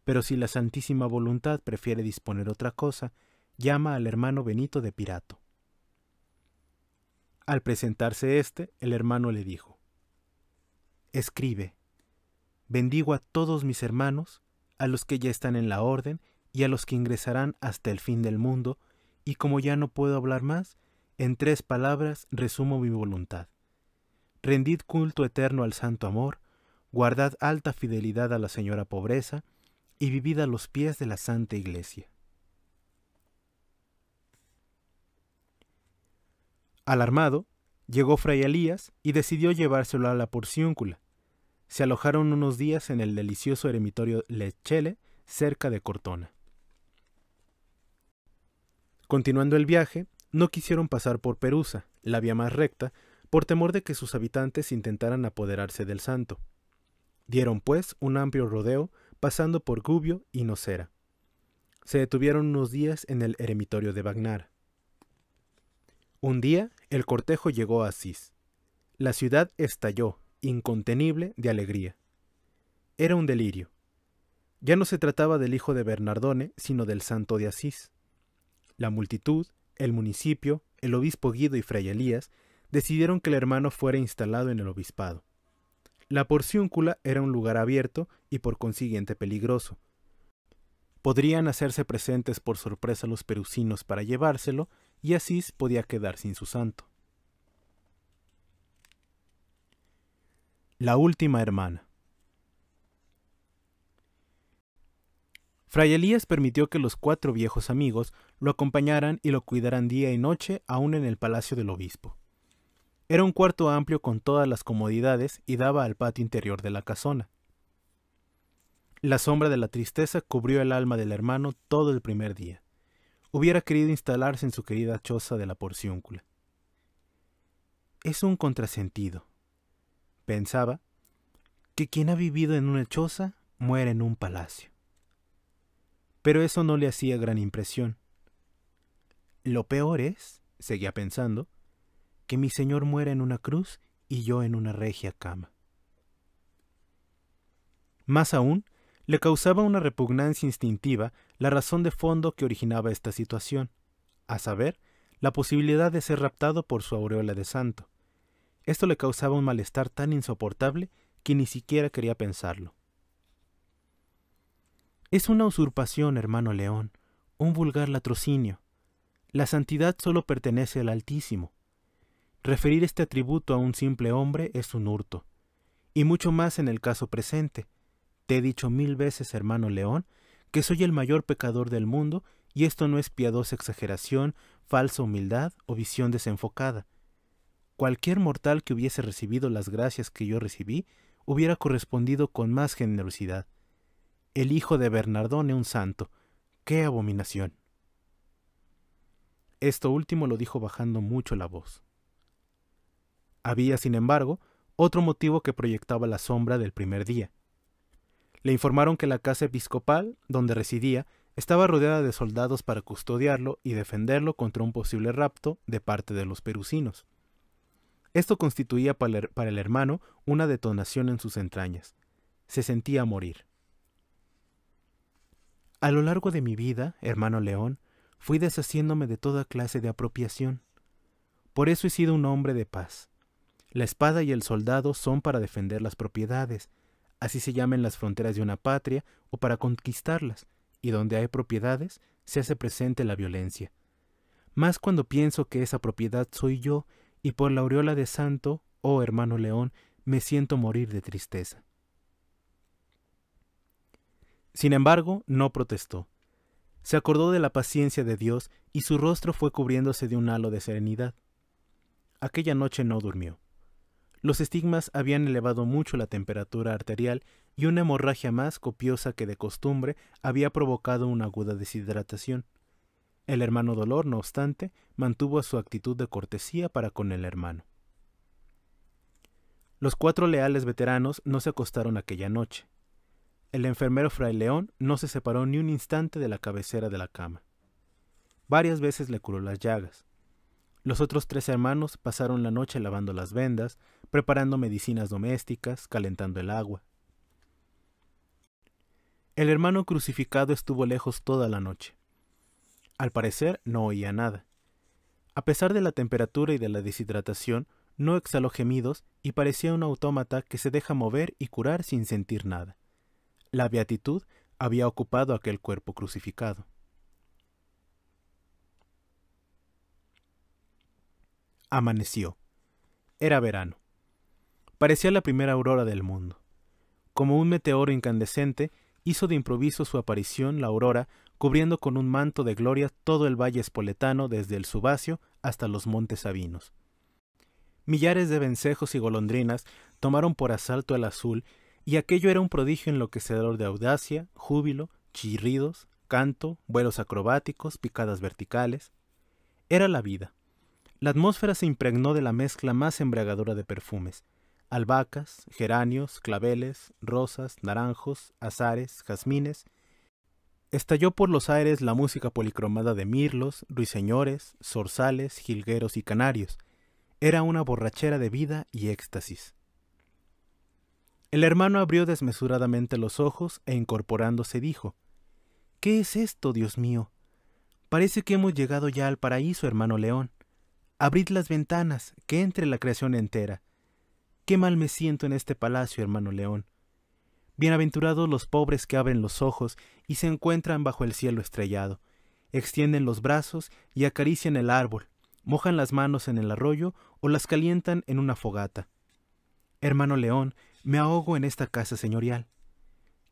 Speaker 1: pero si la santísima voluntad prefiere disponer otra cosa, llama al hermano Benito de Pirato. Al presentarse éste, el hermano le dijo, Escribe, bendigo a todos mis hermanos, a los que ya están en la orden y a los que ingresarán hasta el fin del mundo, y como ya no puedo hablar más, en tres palabras resumo mi voluntad. Rendid culto eterno al santo amor, guardad alta fidelidad a la señora pobreza, y vivid a los pies de la santa iglesia. Alarmado, llegó Fray Elías y decidió llevárselo a la porciúncula. Se alojaron unos días en el delicioso eremitorio Lechele, cerca de Cortona. Continuando el viaje, no quisieron pasar por Perusa, la vía más recta, por temor de que sus habitantes intentaran apoderarse del santo. Dieron, pues, un amplio rodeo, pasando por Gubbio y Nocera. Se detuvieron unos días en el eremitorio de Bagnar. Un día, el cortejo llegó a Asís. La ciudad estalló, incontenible de alegría. Era un delirio. Ya no se trataba del hijo de Bernardone, sino del santo de Asís. La multitud, el municipio, el obispo Guido y Fray Elías decidieron que el hermano fuera instalado en el obispado. La porciúncula era un lugar abierto y por consiguiente peligroso. Podrían hacerse presentes por sorpresa los perusinos para llevárselo y Asís podía quedar sin su santo. La última hermana. Fray Elías permitió que los cuatro viejos amigos lo acompañaran y lo cuidaran día y noche aún en el palacio del obispo. Era un cuarto amplio con todas las comodidades y daba al patio interior de la casona. La sombra de la tristeza cubrió el alma del hermano todo el primer día hubiera querido instalarse en su querida choza de la porciúncula. Es un contrasentido, pensaba, que quien ha vivido en una choza muere en un palacio. Pero eso no le hacía gran impresión. Lo peor es, seguía pensando, que mi señor muera en una cruz y yo en una regia cama. Más aún, le causaba una repugnancia instintiva la razón de fondo que originaba esta situación, a saber, la posibilidad de ser raptado por su aureola de santo. Esto le causaba un malestar tan insoportable que ni siquiera quería pensarlo. Es una usurpación, hermano León, un vulgar latrocinio. La santidad solo pertenece al Altísimo. Referir este atributo a un simple hombre es un hurto, y mucho más en el caso presente. Te he dicho mil veces, hermano León, que soy el mayor pecador del mundo y esto no es piadosa exageración, falsa humildad o visión desenfocada. Cualquier mortal que hubiese recibido las gracias que yo recibí hubiera correspondido con más generosidad. El hijo de Bernardone un santo. ¡Qué abominación! Esto último lo dijo bajando mucho la voz. Había, sin embargo, otro motivo que proyectaba la sombra del primer día. Le informaron que la casa episcopal, donde residía, estaba rodeada de soldados para custodiarlo y defenderlo contra un posible rapto de parte de los perusinos. Esto constituía para el, hermano una detonación en sus entrañas. Se sentía morir. A lo largo de mi vida, hermano León, fui deshaciéndome de toda clase de apropiación. Por eso he sido un hombre de paz. La espada y el soldado son para defender las propiedades, así se llamen las fronteras de una patria o para conquistarlas, y donde hay propiedades se hace presente la violencia. Más cuando pienso que esa propiedad soy yo, y por la aureola de santo, oh hermano león, me siento morir de tristeza. Sin embargo, no protestó. Se acordó de la paciencia de Dios y su rostro fue cubriéndose de un halo de serenidad. Aquella noche no durmió. Los estigmas habían elevado mucho la temperatura arterial y una hemorragia más copiosa que de costumbre había provocado una aguda deshidratación. El hermano Dolor, no obstante, mantuvo su actitud de cortesía para con el hermano. Los cuatro leales veteranos no se acostaron aquella noche. El enfermero Fray León no se separó ni un instante de la cabecera de la cama. Varias veces le curó las llagas, los otros tres hermanos pasaron la noche lavando las vendas, preparando medicinas domésticas, calentando el agua. El hermano crucificado estuvo lejos toda la noche. Al parecer no oía nada. A pesar de la temperatura y de la deshidratación, no exhaló gemidos y parecía un autómata que se deja mover y curar sin sentir nada. La beatitud había ocupado aquel cuerpo crucificado. Amaneció. Era verano. Parecía la primera aurora del mundo. Como un meteoro incandescente, hizo de improviso su aparición la aurora, cubriendo con un manto de gloria todo el valle espoletano desde el Subacio hasta los montes sabinos. Millares de vencejos y golondrinas tomaron por asalto el azul, y aquello era un prodigio enloquecedor de audacia, júbilo, chirridos, canto, vuelos acrobáticos, picadas verticales. Era la vida, la atmósfera se impregnó de la mezcla más embriagadora de perfumes. Albahacas, geranios, claveles, rosas, naranjos, azares, jazmines. Estalló por los aires la música policromada de mirlos, ruiseñores, zorzales, jilgueros y canarios. Era una borrachera de vida y éxtasis. El hermano abrió desmesuradamente los ojos e incorporándose dijo, ¿Qué es esto, Dios mío? Parece que hemos llegado ya al paraíso, hermano León. Abrid las ventanas, que entre la creación entera. Qué mal me siento en este palacio, hermano León. Bienaventurados los pobres que abren los ojos y se encuentran bajo el cielo estrellado, extienden los brazos y acarician el árbol, mojan las manos en el arroyo o las calientan en una fogata. Hermano León, me ahogo en esta casa señorial.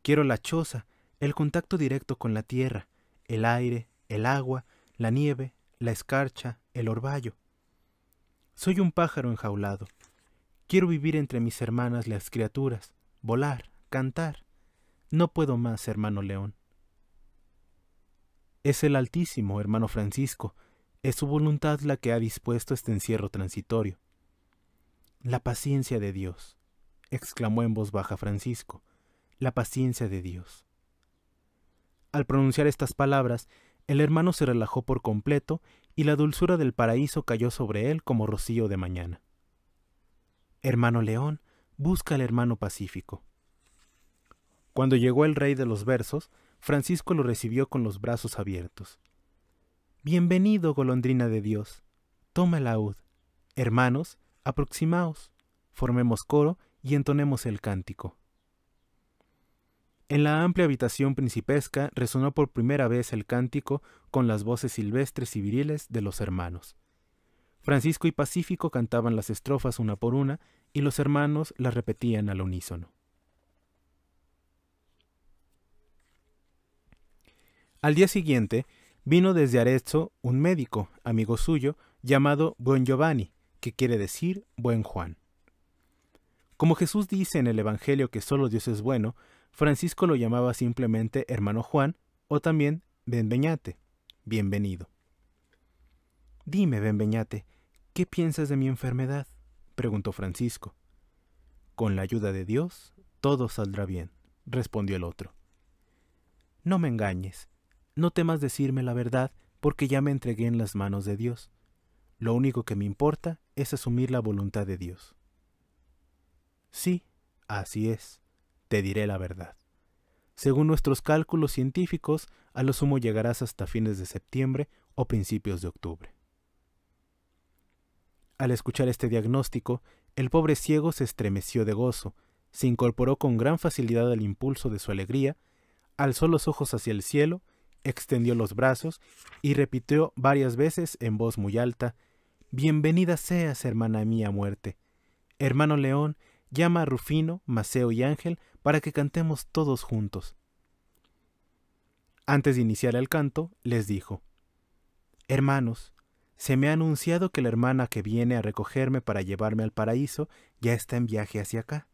Speaker 1: Quiero la choza, el contacto directo con la tierra, el aire, el agua, la nieve, la escarcha, el orvallo. Soy un pájaro enjaulado. Quiero vivir entre mis hermanas las criaturas, volar, cantar. No puedo más, hermano León. Es el Altísimo, hermano Francisco, es su voluntad la que ha dispuesto este encierro transitorio. La paciencia de Dios, exclamó en voz baja Francisco, la paciencia de Dios. Al pronunciar estas palabras, el hermano se relajó por completo y la dulzura del paraíso cayó sobre él como rocío de mañana. Hermano León, busca al hermano Pacífico. Cuando llegó el rey de los versos, Francisco lo recibió con los brazos abiertos. Bienvenido, golondrina de Dios. Toma el laúd. Hermanos, aproximaos, formemos coro y entonemos el cántico. En la amplia habitación principesca resonó por primera vez el cántico con las voces silvestres y viriles de los hermanos. Francisco y Pacífico cantaban las estrofas una por una y los hermanos las repetían al unísono. Al día siguiente, vino desde Arezzo un médico, amigo suyo, llamado Buen Giovanni, que quiere decir Buen Juan. Como Jesús dice en el Evangelio que solo Dios es bueno, Francisco lo llamaba simplemente hermano Juan o también Benbeñate, bienvenido. Dime, Benbeñate, ¿qué piensas de mi enfermedad? preguntó Francisco. Con la ayuda de Dios, todo saldrá bien, respondió el otro. No me engañes, no temas decirme la verdad porque ya me entregué en las manos de Dios. Lo único que me importa es asumir la voluntad de Dios. Sí, así es, te diré la verdad. Según nuestros cálculos científicos, a lo sumo llegarás hasta fines de septiembre o principios de octubre. Al escuchar este diagnóstico, el pobre ciego se estremeció de gozo, se incorporó con gran facilidad al impulso de su alegría, alzó los ojos hacia el cielo, extendió los brazos y repitió varias veces en voz muy alta, Bienvenida seas, hermana mía muerte. Hermano león, llama a Rufino, Maceo y Ángel para que cantemos todos juntos. Antes de iniciar el canto, les dijo, Hermanos, se me ha anunciado que la hermana que viene a recogerme para llevarme al paraíso ya está en viaje hacia acá.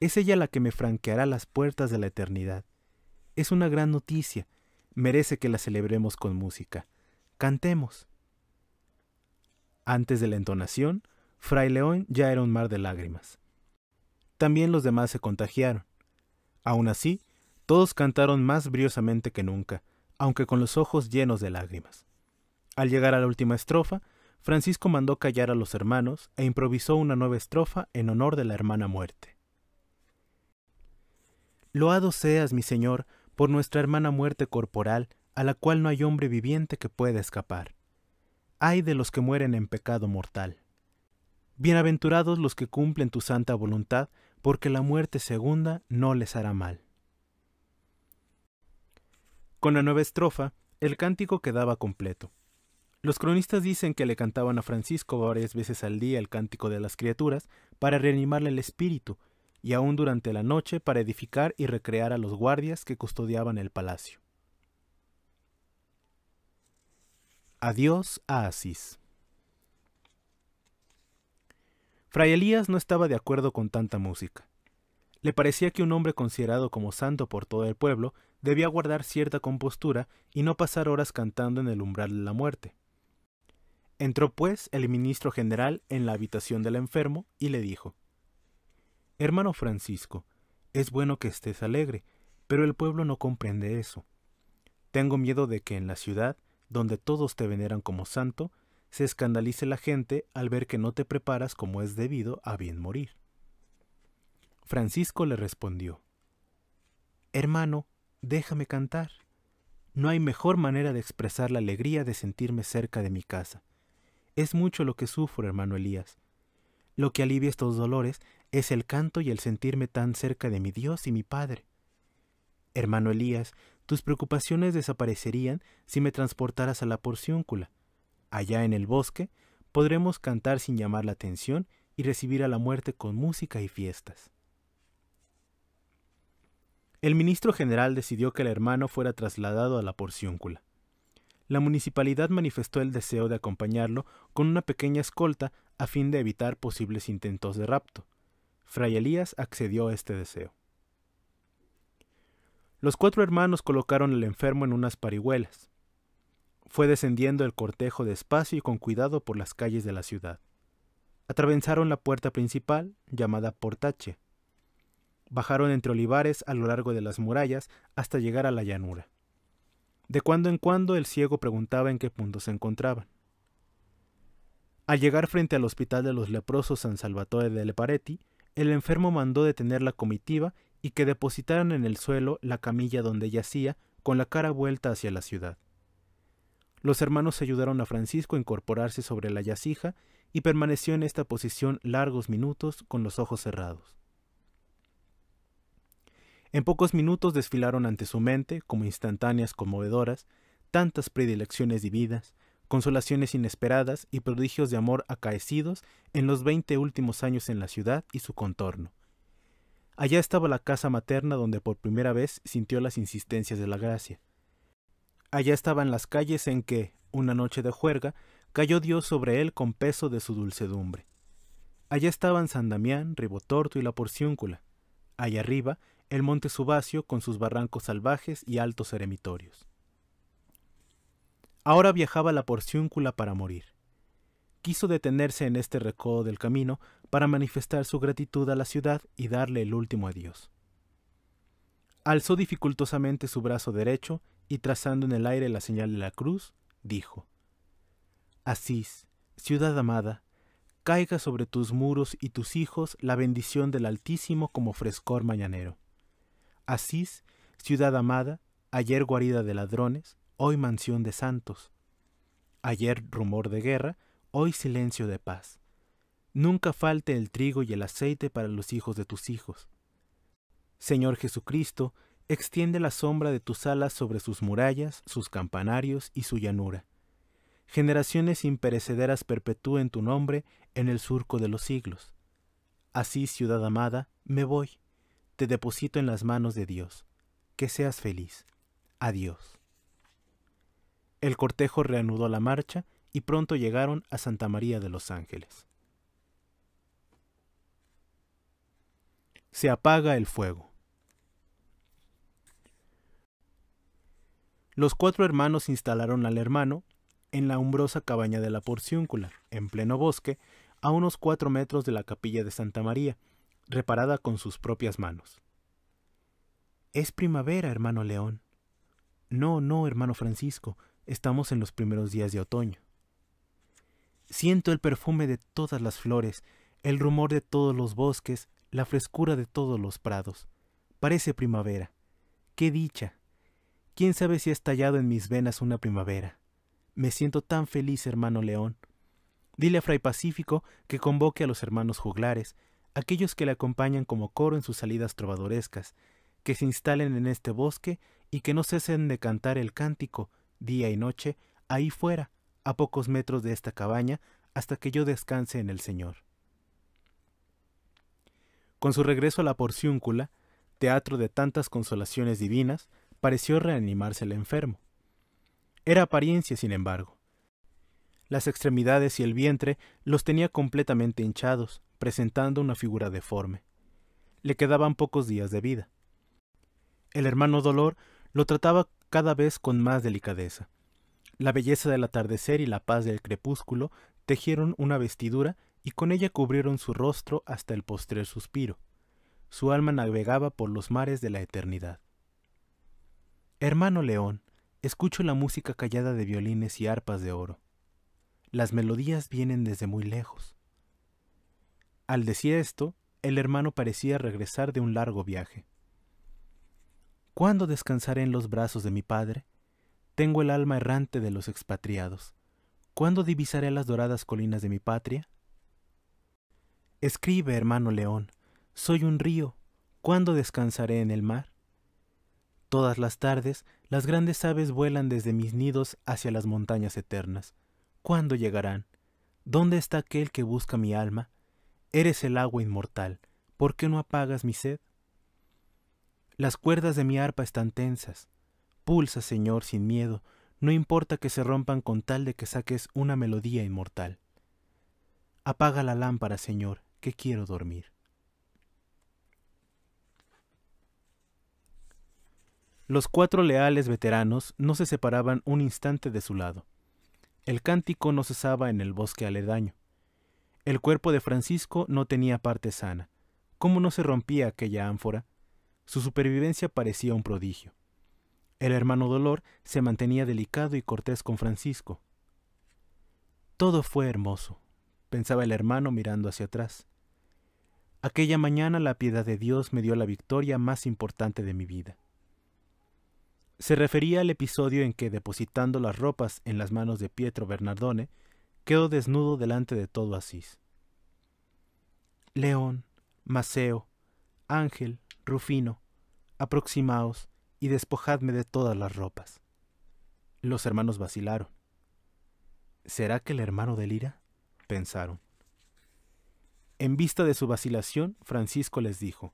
Speaker 1: Es ella la que me franqueará las puertas de la eternidad. Es una gran noticia, merece que la celebremos con música. Cantemos. Antes de la entonación, Fray León ya era un mar de lágrimas también los demás se contagiaron. Aun así, todos cantaron más briosamente que nunca, aunque con los ojos llenos de lágrimas. Al llegar a la última estrofa, Francisco mandó callar a los hermanos e improvisó una nueva estrofa en honor de la hermana muerte. Loado seas, mi Señor, por nuestra hermana muerte corporal, a la cual no hay hombre viviente que pueda escapar. Ay de los que mueren en pecado mortal. Bienaventurados los que cumplen tu santa voluntad porque la muerte segunda no les hará mal. Con la nueva estrofa, el cántico quedaba completo. Los cronistas dicen que le cantaban a Francisco varias veces al día el cántico de las criaturas para reanimarle el espíritu y aún durante la noche para edificar y recrear a los guardias que custodiaban el palacio. Adiós a Asís. Fray Elías no estaba de acuerdo con tanta música. Le parecía que un hombre considerado como santo por todo el pueblo debía guardar cierta compostura y no pasar horas cantando en el umbral de la muerte. Entró pues el ministro general en la habitación del enfermo y le dijo, Hermano Francisco, es bueno que estés alegre, pero el pueblo no comprende eso. Tengo miedo de que en la ciudad, donde todos te veneran como santo, se escandalice la gente al ver que no te preparas como es debido a bien morir. Francisco le respondió, Hermano, déjame cantar. No hay mejor manera de expresar la alegría de sentirme cerca de mi casa. Es mucho lo que sufro, hermano Elías. Lo que alivia estos dolores es el canto y el sentirme tan cerca de mi Dios y mi Padre. Hermano Elías, tus preocupaciones desaparecerían si me transportaras a la porciúncula, Allá en el bosque podremos cantar sin llamar la atención y recibir a la muerte con música y fiestas. El ministro general decidió que el hermano fuera trasladado a la porciúncula. La municipalidad manifestó el deseo de acompañarlo con una pequeña escolta a fin de evitar posibles intentos de rapto. Fray Elías accedió a este deseo. Los cuatro hermanos colocaron al enfermo en unas parihuelas. Fue descendiendo el cortejo despacio y con cuidado por las calles de la ciudad. Atravesaron la puerta principal, llamada Portache. Bajaron entre olivares a lo largo de las murallas hasta llegar a la llanura. De cuando en cuando el ciego preguntaba en qué punto se encontraban. Al llegar frente al hospital de los leprosos San Salvatore de Lepareti, el enfermo mandó detener la comitiva y que depositaran en el suelo la camilla donde yacía con la cara vuelta hacia la ciudad. Los hermanos ayudaron a Francisco a incorporarse sobre la yacija y permaneció en esta posición largos minutos con los ojos cerrados. En pocos minutos desfilaron ante su mente, como instantáneas conmovedoras, tantas predilecciones vividas, consolaciones inesperadas y prodigios de amor acaecidos en los veinte últimos años en la ciudad y su contorno. Allá estaba la casa materna donde por primera vez sintió las insistencias de la gracia. Allá estaban las calles en que, una noche de juerga, cayó Dios sobre él con peso de su dulcedumbre. Allá estaban San Damián, Ribotorto y la Porciúncula. Allá arriba, el monte Subacio con sus barrancos salvajes y altos eremitorios. Ahora viajaba la Porciúncula para morir. Quiso detenerse en este recodo del camino para manifestar su gratitud a la ciudad y darle el último adiós. Alzó dificultosamente su brazo derecho y trazando en el aire la señal de la cruz, dijo, Asís, ciudad amada, caiga sobre tus muros y tus hijos la bendición del Altísimo como frescor mañanero. Asís, ciudad amada, ayer guarida de ladrones, hoy mansión de santos. Ayer rumor de guerra, hoy silencio de paz. Nunca falte el trigo y el aceite para los hijos de tus hijos. Señor Jesucristo, Extiende la sombra de tus alas sobre sus murallas, sus campanarios y su llanura. Generaciones imperecederas perpetúen tu nombre en el surco de los siglos. Así, ciudad amada, me voy. Te deposito en las manos de Dios. Que seas feliz. Adiós. El cortejo reanudó la marcha y pronto llegaron a Santa María de los Ángeles. Se apaga el fuego. Los cuatro hermanos instalaron al hermano en la umbrosa cabaña de la Porciúncula, en pleno bosque, a unos cuatro metros de la capilla de Santa María, reparada con sus propias manos. Es primavera, hermano León. No, no, hermano Francisco, estamos en los primeros días de otoño. Siento el perfume de todas las flores, el rumor de todos los bosques, la frescura de todos los prados. Parece primavera. ¡Qué dicha! ¿Quién sabe si ha estallado en mis venas una primavera? Me siento tan feliz, hermano León. Dile a Fray Pacífico que convoque a los hermanos juglares, aquellos que le acompañan como coro en sus salidas trovadorescas, que se instalen en este bosque y que no cesen de cantar el cántico, día y noche, ahí fuera, a pocos metros de esta cabaña, hasta que yo descanse en el Señor. Con su regreso a la Porciúncula, teatro de tantas consolaciones divinas, pareció reanimarse el enfermo. Era apariencia, sin embargo. Las extremidades y el vientre los tenía completamente hinchados, presentando una figura deforme. Le quedaban pocos días de vida. El hermano Dolor lo trataba cada vez con más delicadeza. La belleza del atardecer y la paz del crepúsculo tejieron una vestidura y con ella cubrieron su rostro hasta el postrer suspiro. Su alma navegaba por los mares de la eternidad. Hermano León, escucho la música callada de violines y arpas de oro. Las melodías vienen desde muy lejos. Al decir esto, el hermano parecía regresar de un largo viaje. ¿Cuándo descansaré en los brazos de mi padre? Tengo el alma errante de los expatriados. ¿Cuándo divisaré las doradas colinas de mi patria? Escribe, hermano León, soy un río. ¿Cuándo descansaré en el mar? Todas las tardes, las grandes aves vuelan desde mis nidos hacia las montañas eternas. ¿Cuándo llegarán? ¿Dónde está aquel que busca mi alma? Eres el agua inmortal. ¿Por qué no apagas mi sed? Las cuerdas de mi arpa están tensas. Pulsa, Señor, sin miedo. No importa que se rompan con tal de que saques una melodía inmortal. Apaga la lámpara, Señor, que quiero dormir. Los cuatro leales veteranos no se separaban un instante de su lado. El cántico no cesaba en el bosque aledaño. El cuerpo de Francisco no tenía parte sana. ¿Cómo no se rompía aquella ánfora? Su supervivencia parecía un prodigio. El hermano Dolor se mantenía delicado y cortés con Francisco. Todo fue hermoso, pensaba el hermano mirando hacia atrás. Aquella mañana la piedad de Dios me dio la victoria más importante de mi vida. Se refería al episodio en que, depositando las ropas en las manos de Pietro Bernardone, quedó desnudo delante de todo Asís. León, Maceo, Ángel, Rufino, aproximaos y despojadme de todas las ropas. Los hermanos vacilaron. ¿Será que el hermano delira? pensaron. En vista de su vacilación, Francisco les dijo,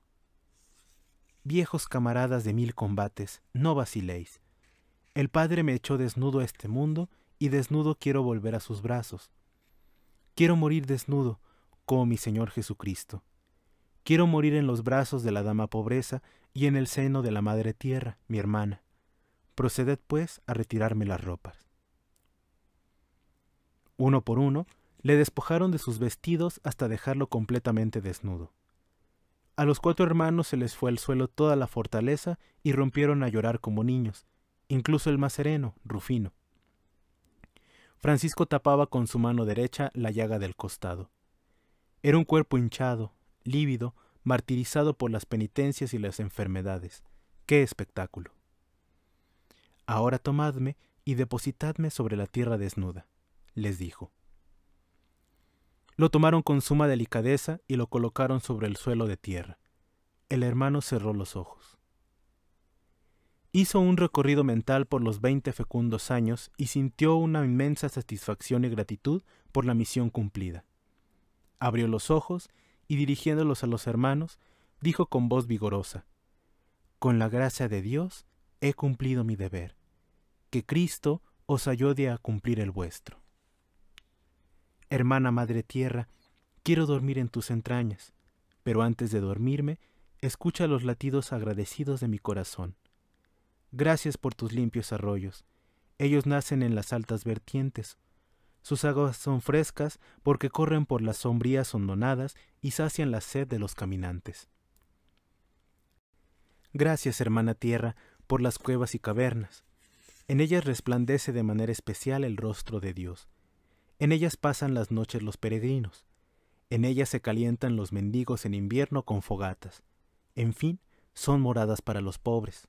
Speaker 1: Viejos camaradas de mil combates, no vaciléis. El Padre me echó desnudo a este mundo, y desnudo quiero volver a sus brazos. Quiero morir desnudo, como mi Señor Jesucristo. Quiero morir en los brazos de la Dama Pobreza y en el seno de la Madre Tierra, mi hermana. Proceded, pues, a retirarme las ropas. Uno por uno, le despojaron de sus vestidos hasta dejarlo completamente desnudo. A los cuatro hermanos se les fue al suelo toda la fortaleza y rompieron a llorar como niños, incluso el más sereno, Rufino. Francisco tapaba con su mano derecha la llaga del costado. Era un cuerpo hinchado, lívido, martirizado por las penitencias y las enfermedades. ¡Qué espectáculo! Ahora tomadme y depositadme sobre la tierra desnuda, les dijo. Lo tomaron con suma delicadeza y lo colocaron sobre el suelo de tierra. El hermano cerró los ojos. Hizo un recorrido mental por los veinte fecundos años y sintió una inmensa satisfacción y gratitud por la misión cumplida. Abrió los ojos y dirigiéndolos a los hermanos, dijo con voz vigorosa, Con la gracia de Dios he cumplido mi deber. Que Cristo os ayude a cumplir el vuestro. Hermana Madre Tierra, quiero dormir en tus entrañas, pero antes de dormirme, escucha los latidos agradecidos de mi corazón. Gracias por tus limpios arroyos. Ellos nacen en las altas vertientes. Sus aguas son frescas porque corren por las sombrías hondonadas y sacian la sed de los caminantes. Gracias, hermana tierra, por las cuevas y cavernas. En ellas resplandece de manera especial el rostro de Dios. En ellas pasan las noches los peregrinos. En ellas se calientan los mendigos en invierno con fogatas. En fin, son moradas para los pobres.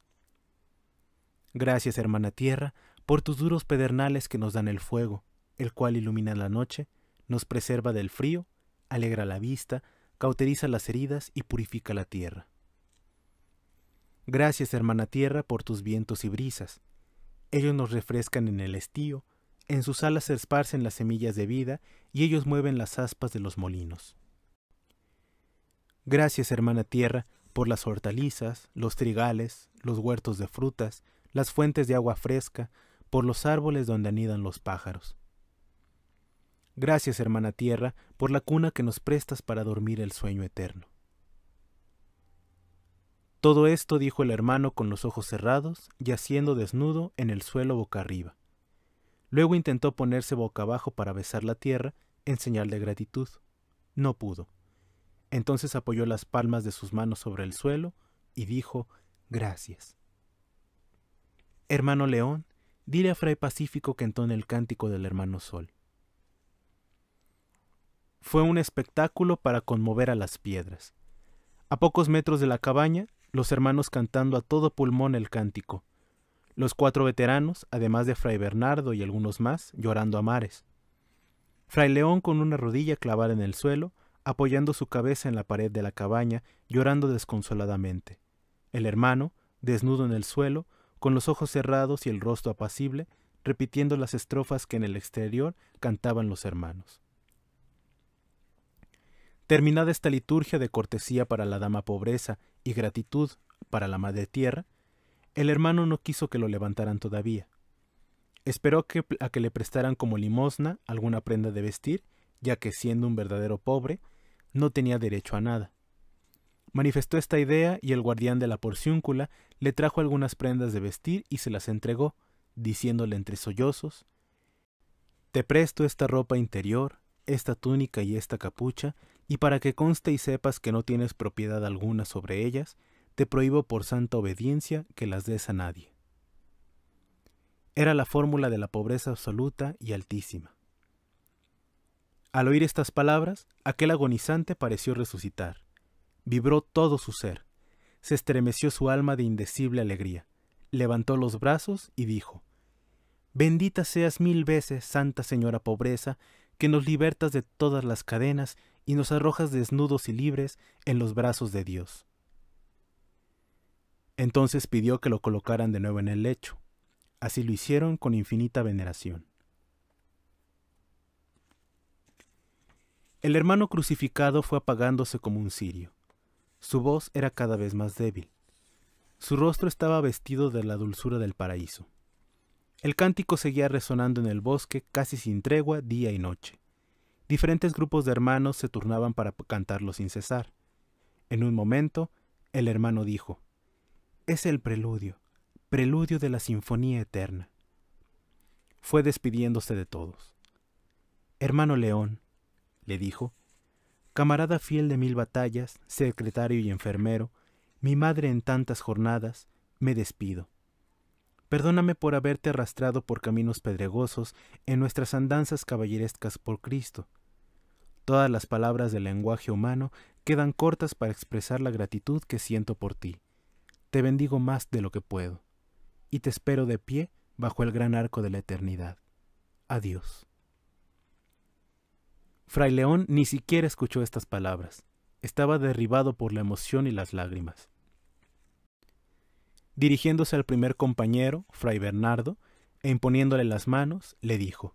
Speaker 1: Gracias, hermana tierra, por tus duros pedernales que nos dan el fuego, el cual ilumina la noche, nos preserva del frío, alegra la vista, cauteriza las heridas y purifica la tierra. Gracias, hermana tierra, por tus vientos y brisas. Ellos nos refrescan en el estío, en sus alas se esparcen las semillas de vida y ellos mueven las aspas de los molinos. Gracias, hermana tierra, por las hortalizas, los trigales, los huertos de frutas, las fuentes de agua fresca, por los árboles donde anidan los pájaros. Gracias, hermana tierra, por la cuna que nos prestas para dormir el sueño eterno. Todo esto dijo el hermano con los ojos cerrados, y haciendo desnudo en el suelo boca arriba. Luego intentó ponerse boca abajo para besar la tierra en señal de gratitud. No pudo. Entonces apoyó las palmas de sus manos sobre el suelo y dijo gracias. Hermano León, dile a Fray Pacífico que entone el cántico del hermano Sol. Fue un espectáculo para conmover a las piedras. A pocos metros de la cabaña, los hermanos cantando a todo pulmón el cántico, los cuatro veteranos, además de Fray Bernardo y algunos más, llorando a mares. Fray León con una rodilla clavada en el suelo, apoyando su cabeza en la pared de la cabaña, llorando desconsoladamente. El hermano, desnudo en el suelo, con los ojos cerrados y el rostro apacible, repitiendo las estrofas que en el exterior cantaban los hermanos. Terminada esta liturgia de cortesía para la dama pobreza y gratitud para la madre tierra, el hermano no quiso que lo levantaran todavía. Esperó a que le prestaran como limosna alguna prenda de vestir, ya que siendo un verdadero pobre, no tenía derecho a nada. Manifestó esta idea y el guardián de la porciúncula le trajo algunas prendas de vestir y se las entregó, diciéndole entre sollozos Te presto esta ropa interior, esta túnica y esta capucha, y para que conste y sepas que no tienes propiedad alguna sobre ellas, te prohíbo por santa obediencia que las des a nadie. Era la fórmula de la pobreza absoluta y altísima. Al oír estas palabras, aquel agonizante pareció resucitar. Vibró todo su ser. Se estremeció su alma de indecible alegría. Levantó los brazos y dijo, Bendita seas mil veces, Santa Señora Pobreza, que nos libertas de todas las cadenas y nos arrojas desnudos y libres en los brazos de Dios. Entonces pidió que lo colocaran de nuevo en el lecho. Así lo hicieron con infinita veneración. El hermano crucificado fue apagándose como un cirio. Su voz era cada vez más débil. Su rostro estaba vestido de la dulzura del paraíso. El cántico seguía resonando en el bosque casi sin tregua día y noche. Diferentes grupos de hermanos se turnaban para cantarlo sin cesar. En un momento, el hermano dijo, es el preludio, preludio de la sinfonía eterna. Fue despidiéndose de todos. Hermano León, le dijo, camarada fiel de mil batallas, secretario y enfermero, mi madre en tantas jornadas, me despido. Perdóname por haberte arrastrado por caminos pedregosos en nuestras andanzas caballerescas por Cristo. Todas las palabras del lenguaje humano quedan cortas para expresar la gratitud que siento por ti te bendigo más de lo que puedo, y te espero de pie bajo el gran arco de la eternidad. Adiós. Fray León ni siquiera escuchó estas palabras. Estaba derribado por la emoción y las lágrimas. Dirigiéndose al primer compañero, Fray Bernardo, e imponiéndole las manos, le dijo,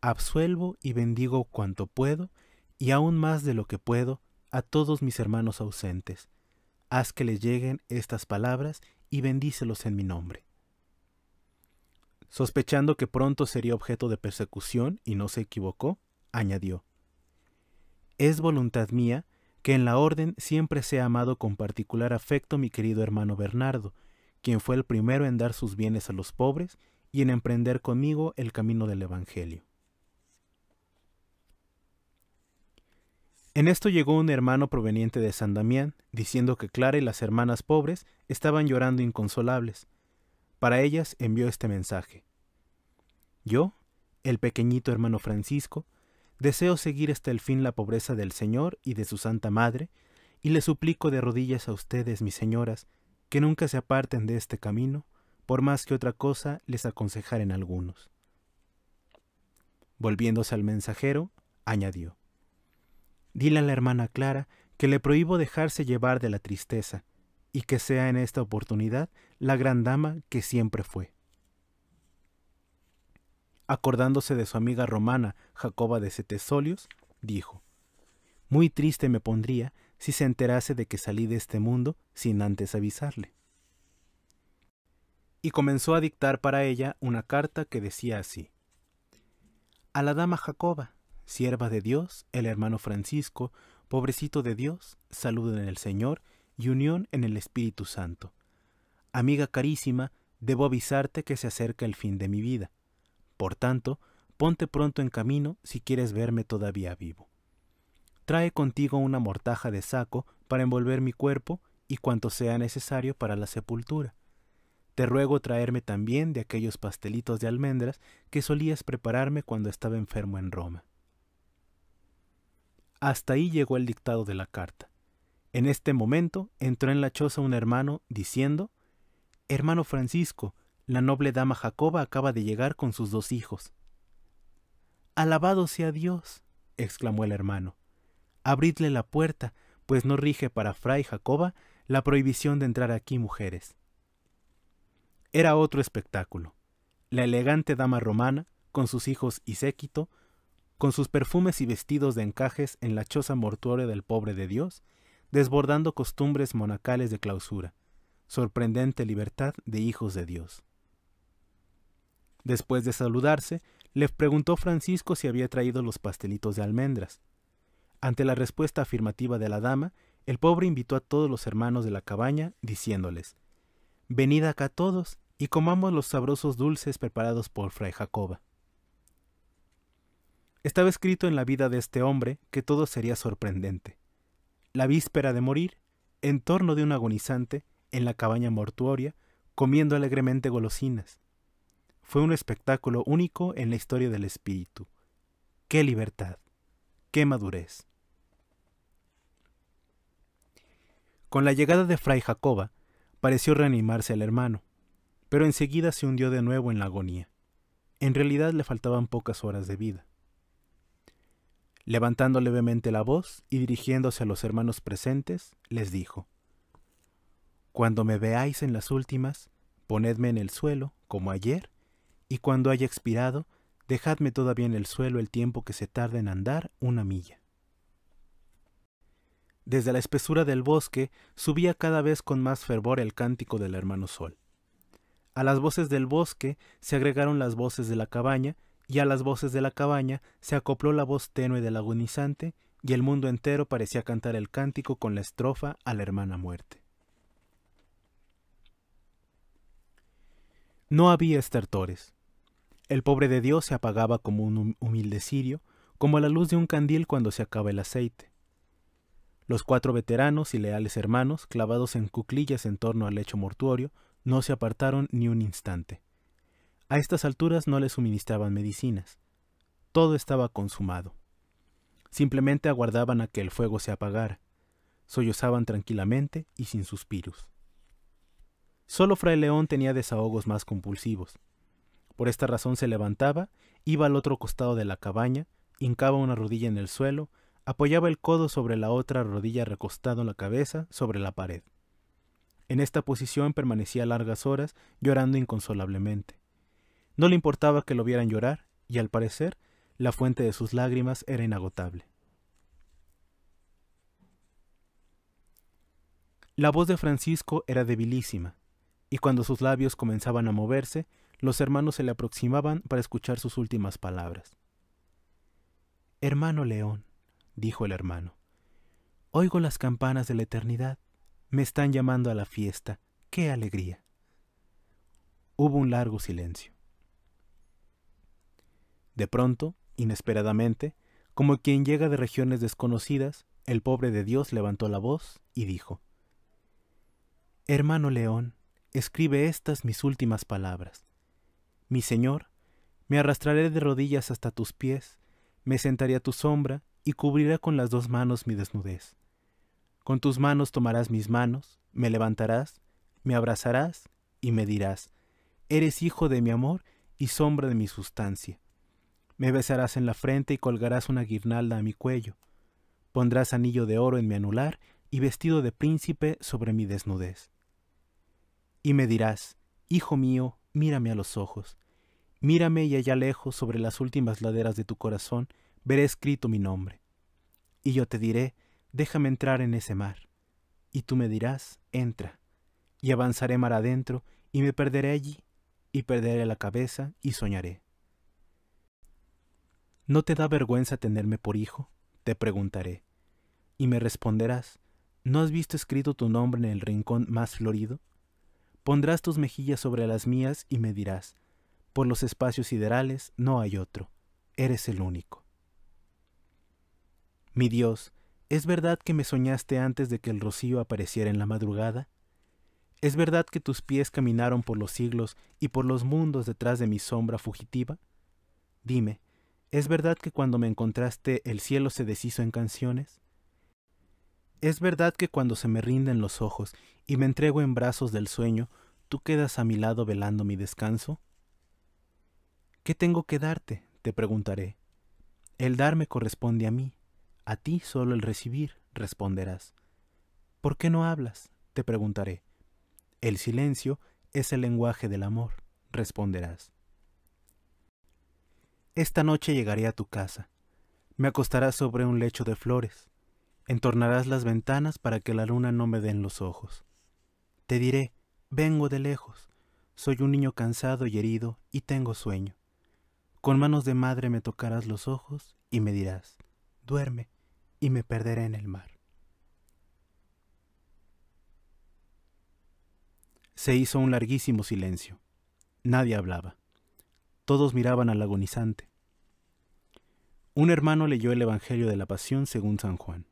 Speaker 1: Absuelvo y bendigo cuanto puedo, y aún más de lo que puedo, a todos mis hermanos ausentes, haz que les lleguen estas palabras y bendícelos en mi nombre. Sospechando que pronto sería objeto de persecución y no se equivocó, añadió, Es voluntad mía que en la orden siempre sea amado con particular afecto mi querido hermano Bernardo, quien fue el primero en dar sus bienes a los pobres y en emprender conmigo el camino del Evangelio. En esto llegó un hermano proveniente de San Damián, diciendo que Clara y las hermanas pobres estaban llorando inconsolables. Para ellas envió este mensaje. Yo, el pequeñito hermano Francisco, deseo seguir hasta el fin la pobreza del Señor y de su Santa Madre, y le suplico de rodillas a ustedes, mis señoras, que nunca se aparten de este camino, por más que otra cosa les aconsejaren algunos. Volviéndose al mensajero, añadió, Dile a la hermana Clara que le prohíbo dejarse llevar de la tristeza y que sea en esta oportunidad la gran dama que siempre fue. Acordándose de su amiga romana Jacoba de Setesolios, dijo, Muy triste me pondría si se enterase de que salí de este mundo sin antes avisarle. Y comenzó a dictar para ella una carta que decía así, A la dama Jacoba, Sierva de Dios, el hermano Francisco, Pobrecito de Dios, Salud en el Señor y Unión en el Espíritu Santo. Amiga carísima, debo avisarte que se acerca el fin de mi vida. Por tanto, ponte pronto en camino si quieres verme todavía vivo. Trae contigo una mortaja de saco para envolver mi cuerpo y cuanto sea necesario para la sepultura. Te ruego traerme también de aquellos pastelitos de almendras que solías prepararme cuando estaba enfermo en Roma. Hasta ahí llegó el dictado de la carta. En este momento entró en la choza un hermano, diciendo, Hermano Francisco, la noble dama Jacoba acaba de llegar con sus dos hijos. Alabado sea Dios, exclamó el hermano. Abridle la puerta, pues no rige para Fray Jacoba la prohibición de entrar aquí mujeres. Era otro espectáculo. La elegante dama romana, con sus hijos y séquito, con sus perfumes y vestidos de encajes en la choza mortuoria del pobre de Dios, desbordando costumbres monacales de clausura, sorprendente libertad de hijos de Dios. Después de saludarse, le preguntó Francisco si había traído los pastelitos de almendras. Ante la respuesta afirmativa de la dama, el pobre invitó a todos los hermanos de la cabaña, diciéndoles, Venid acá todos y comamos los sabrosos dulces preparados por Fray Jacoba. Estaba escrito en la vida de este hombre que todo sería sorprendente. La víspera de morir, en torno de un agonizante, en la cabaña mortuoria, comiendo alegremente golosinas. Fue un espectáculo único en la historia del espíritu. ¡Qué libertad! ¡Qué madurez! Con la llegada de Fray Jacoba, pareció reanimarse el hermano, pero enseguida se hundió de nuevo en la agonía. En realidad le faltaban pocas horas de vida. Levantando levemente la voz y dirigiéndose a los hermanos presentes, les dijo, Cuando me veáis en las últimas, ponedme en el suelo, como ayer, y cuando haya expirado, dejadme todavía en el suelo el tiempo que se tarde en andar una milla. Desde la espesura del bosque subía cada vez con más fervor el cántico del hermano Sol. A las voces del bosque se agregaron las voces de la cabaña y a las voces de la cabaña se acopló la voz tenue del agonizante, y el mundo entero parecía cantar el cántico con la estrofa a la hermana muerte. No había estertores. El pobre de Dios se apagaba como un humilde cirio, como la luz de un candil cuando se acaba el aceite. Los cuatro veteranos y leales hermanos, clavados en cuclillas en torno al lecho mortuorio, no se apartaron ni un instante. A estas alturas no le suministraban medicinas. Todo estaba consumado. Simplemente aguardaban a que el fuego se apagara. Sollozaban tranquilamente y sin suspiros. Solo Fray León tenía desahogos más compulsivos. Por esta razón se levantaba, iba al otro costado de la cabaña, hincaba una rodilla en el suelo, apoyaba el codo sobre la otra rodilla recostado en la cabeza sobre la pared. En esta posición permanecía largas horas llorando inconsolablemente. No le importaba que lo vieran llorar, y al parecer, la fuente de sus lágrimas era inagotable. La voz de Francisco era debilísima, y cuando sus labios comenzaban a moverse, los hermanos se le aproximaban para escuchar sus últimas palabras. Hermano León, dijo el hermano, oigo las campanas de la eternidad, me están llamando a la fiesta, qué alegría. Hubo un largo silencio. De pronto, inesperadamente, como quien llega de regiones desconocidas, el pobre de Dios levantó la voz y dijo, Hermano León, escribe estas mis últimas palabras. Mi Señor, me arrastraré de rodillas hasta tus pies, me sentaré a tu sombra y cubriré con las dos manos mi desnudez. Con tus manos tomarás mis manos, me levantarás, me abrazarás y me dirás, Eres hijo de mi amor y sombra de mi sustancia. Me besarás en la frente y colgarás una guirnalda a mi cuello. Pondrás anillo de oro en mi anular y vestido de príncipe sobre mi desnudez. Y me dirás, Hijo mío, mírame a los ojos. Mírame y allá lejos, sobre las últimas laderas de tu corazón, veré escrito mi nombre. Y yo te diré, déjame entrar en ese mar. Y tú me dirás, entra. Y avanzaré mar adentro, y me perderé allí, y perderé la cabeza, y soñaré. ¿No te da vergüenza tenerme por hijo? te preguntaré. Y me responderás, ¿no has visto escrito tu nombre en el rincón más florido? Pondrás tus mejillas sobre las mías y me dirás, por los espacios siderales no hay otro, eres el único. Mi Dios, ¿es verdad que me soñaste antes de que el rocío apareciera en la madrugada? ¿Es verdad que tus pies caminaron por los siglos y por los mundos detrás de mi sombra fugitiva? Dime, ¿Es verdad que cuando me encontraste el cielo se deshizo en canciones? ¿Es verdad que cuando se me rinden los ojos y me entrego en brazos del sueño, tú quedas a mi lado velando mi descanso? ¿Qué tengo que darte? te preguntaré. El dar me corresponde a mí, a ti solo el recibir, responderás. ¿Por qué no hablas? te preguntaré. El silencio es el lenguaje del amor, responderás. Esta noche llegaré a tu casa. Me acostarás sobre un lecho de flores. Entornarás las ventanas para que la luna no me den los ojos. Te diré, vengo de lejos. Soy un niño cansado y herido y tengo sueño. Con manos de madre me tocarás los ojos y me dirás, duerme y me perderé en el mar. Se hizo un larguísimo silencio. Nadie hablaba. Todos miraban al agonizante. Un hermano leyó el Evangelio de la Pasión según San Juan.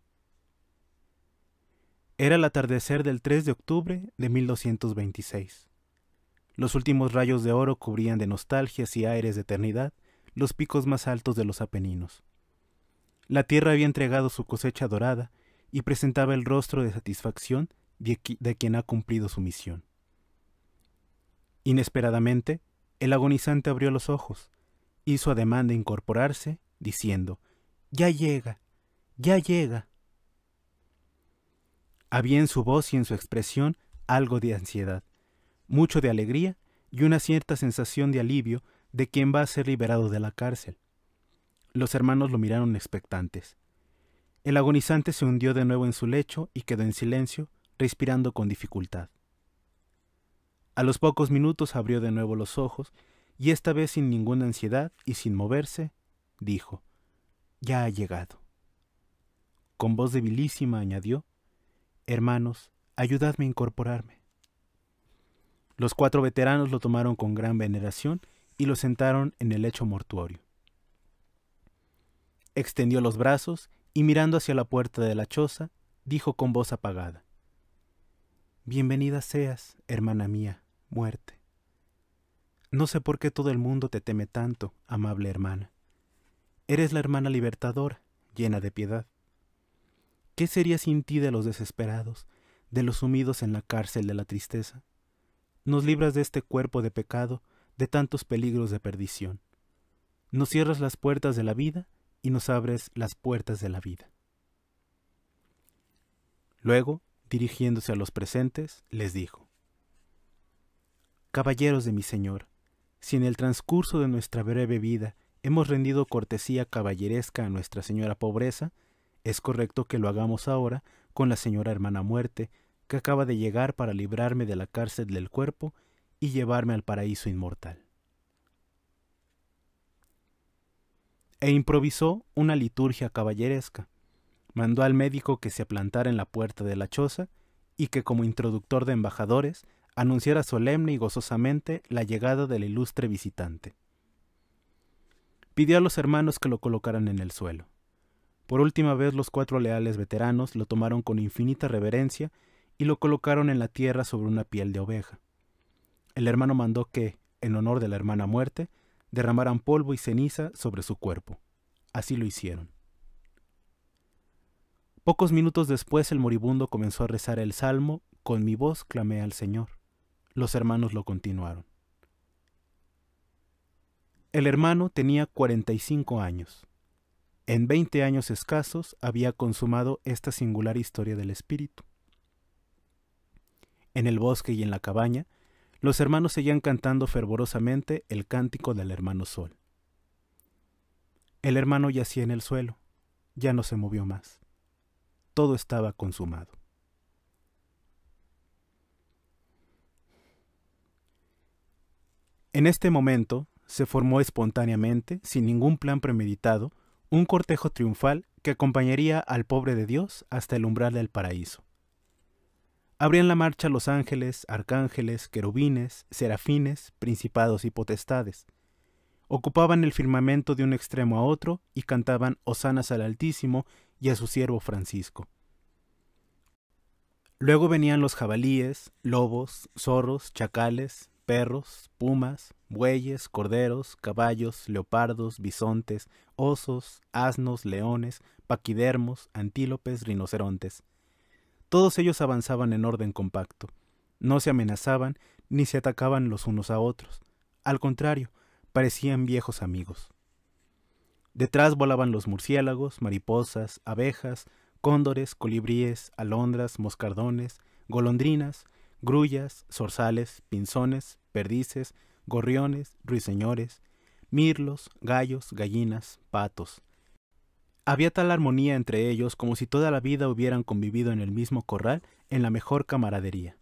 Speaker 1: Era el atardecer del 3 de octubre de 1226. Los últimos rayos de oro cubrían de nostalgias y aires de eternidad los picos más altos de los Apeninos. La tierra había entregado su cosecha dorada y presentaba el rostro de satisfacción de, quien ha cumplido su misión. Inesperadamente, el agonizante abrió los ojos, hizo ademán de incorporarse, diciendo, Ya llega, ya llega. Había en su voz y en su expresión algo de ansiedad, mucho de alegría y una cierta sensación de alivio de quien va a ser liberado de la cárcel. Los hermanos lo miraron expectantes. El agonizante se hundió de nuevo en su lecho y quedó en silencio, respirando con dificultad. A los pocos minutos abrió de nuevo los ojos, y esta vez sin ninguna ansiedad y sin moverse, dijo, Ya ha llegado. Con voz debilísima añadió, Hermanos, ayudadme a incorporarme. Los cuatro veteranos lo tomaron con gran veneración y lo sentaron en el lecho mortuorio. Extendió los brazos y mirando hacia la puerta de la choza, dijo con voz apagada, Bienvenida seas, hermana mía, muerte. No sé por qué todo el mundo te teme tanto, amable hermana. Eres la hermana libertadora, llena de piedad. ¿Qué sería sin ti de los desesperados, de los sumidos en la cárcel de la tristeza? Nos libras de este cuerpo de pecado, de tantos peligros de perdición. Nos cierras las puertas de la vida y nos abres las puertas de la vida. Luego, dirigiéndose a los presentes, les dijo, Caballeros de mi Señor, si en el transcurso de nuestra breve vida hemos rendido cortesía caballeresca a Nuestra Señora Pobreza, es correcto que lo hagamos ahora con la Señora Hermana Muerte, que acaba de llegar para librarme de la cárcel del cuerpo y llevarme al paraíso inmortal. E improvisó una liturgia caballeresca, mandó al médico que se aplantara en la puerta de la choza y que como introductor de embajadores anunciara solemne y gozosamente la llegada del ilustre visitante. Pidió a los hermanos que lo colocaran en el suelo. Por última vez los cuatro leales veteranos lo tomaron con infinita reverencia y lo colocaron en la tierra sobre una piel de oveja. El hermano mandó que, en honor de la hermana muerte, derramaran polvo y ceniza sobre su cuerpo. Así lo hicieron. Pocos minutos después el moribundo comenzó a rezar el salmo, con mi voz clamé al Señor. Los hermanos lo continuaron. El hermano tenía 45 años. En 20 años escasos había consumado esta singular historia del espíritu. En el bosque y en la cabaña, los hermanos seguían cantando fervorosamente el cántico del hermano Sol. El hermano yacía en el suelo, ya no se movió más todo estaba consumado. En este momento se formó espontáneamente, sin ningún plan premeditado, un cortejo triunfal que acompañaría al pobre de Dios hasta el umbral del paraíso. Abrían la marcha los ángeles, arcángeles, querubines, serafines, principados y potestades. Ocupaban el firmamento de un extremo a otro y cantaban hosanas al Altísimo y a su siervo Francisco. Luego venían los jabalíes, lobos, zorros, chacales, perros, pumas, bueyes, corderos, caballos, leopardos, bisontes, osos, asnos, leones, paquidermos, antílopes, rinocerontes. Todos ellos avanzaban en orden compacto. No se amenazaban ni se atacaban los unos a otros. Al contrario, parecían viejos amigos. Detrás volaban los murciélagos, mariposas, abejas, cóndores, colibríes, alondras, moscardones, golondrinas, grullas, zorzales, pinzones, perdices, gorriones, ruiseñores, mirlos, gallos, gallinas, patos. Había tal armonía entre ellos como si toda la vida hubieran convivido en el mismo corral en la mejor camaradería.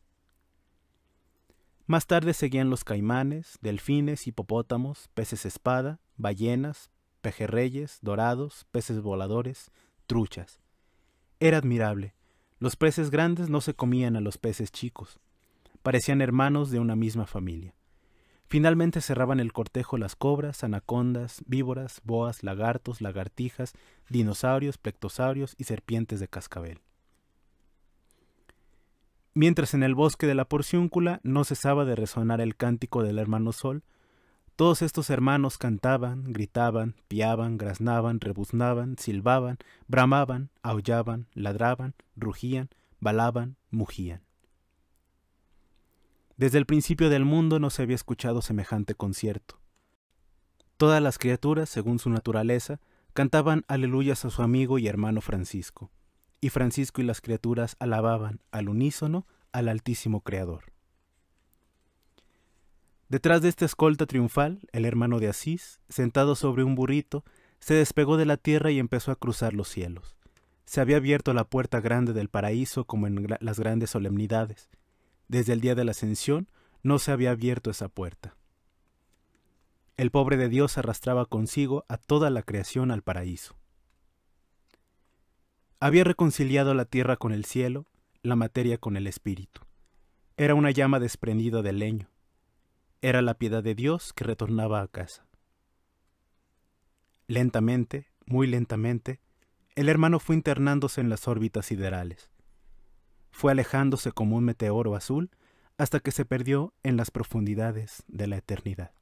Speaker 1: Más tarde seguían los caimanes, delfines, hipopótamos, peces espada, ballenas, pejerreyes, dorados, peces voladores, truchas. Era admirable. Los peces grandes no se comían a los peces chicos. Parecían hermanos de una misma familia. Finalmente cerraban el cortejo las cobras, anacondas, víboras, boas, lagartos, lagartijas, dinosaurios, plectosaurios y serpientes de cascabel. Mientras en el bosque de la porciúncula no cesaba de resonar el cántico del hermano Sol, todos estos hermanos cantaban, gritaban, piaban, graznaban, rebuznaban, silbaban, bramaban, aullaban, ladraban, rugían, balaban, mugían. Desde el principio del mundo no se había escuchado semejante concierto. Todas las criaturas, según su naturaleza, cantaban aleluyas a su amigo y hermano Francisco, y Francisco y las criaturas alababan al unísono al Altísimo Creador. Detrás de esta escolta triunfal, el hermano de Asís, sentado sobre un burrito, se despegó de la tierra y empezó a cruzar los cielos. Se había abierto la puerta grande del paraíso como en las grandes solemnidades. Desde el día de la ascensión no se había abierto esa puerta. El pobre de Dios arrastraba consigo a toda la creación al paraíso. Había reconciliado la tierra con el cielo, la materia con el espíritu. Era una llama desprendida del leño, era la piedad de Dios que retornaba a casa. Lentamente, muy lentamente, el hermano fue internándose en las órbitas siderales. Fue alejándose como un meteoro azul hasta que se perdió en las profundidades de la eternidad.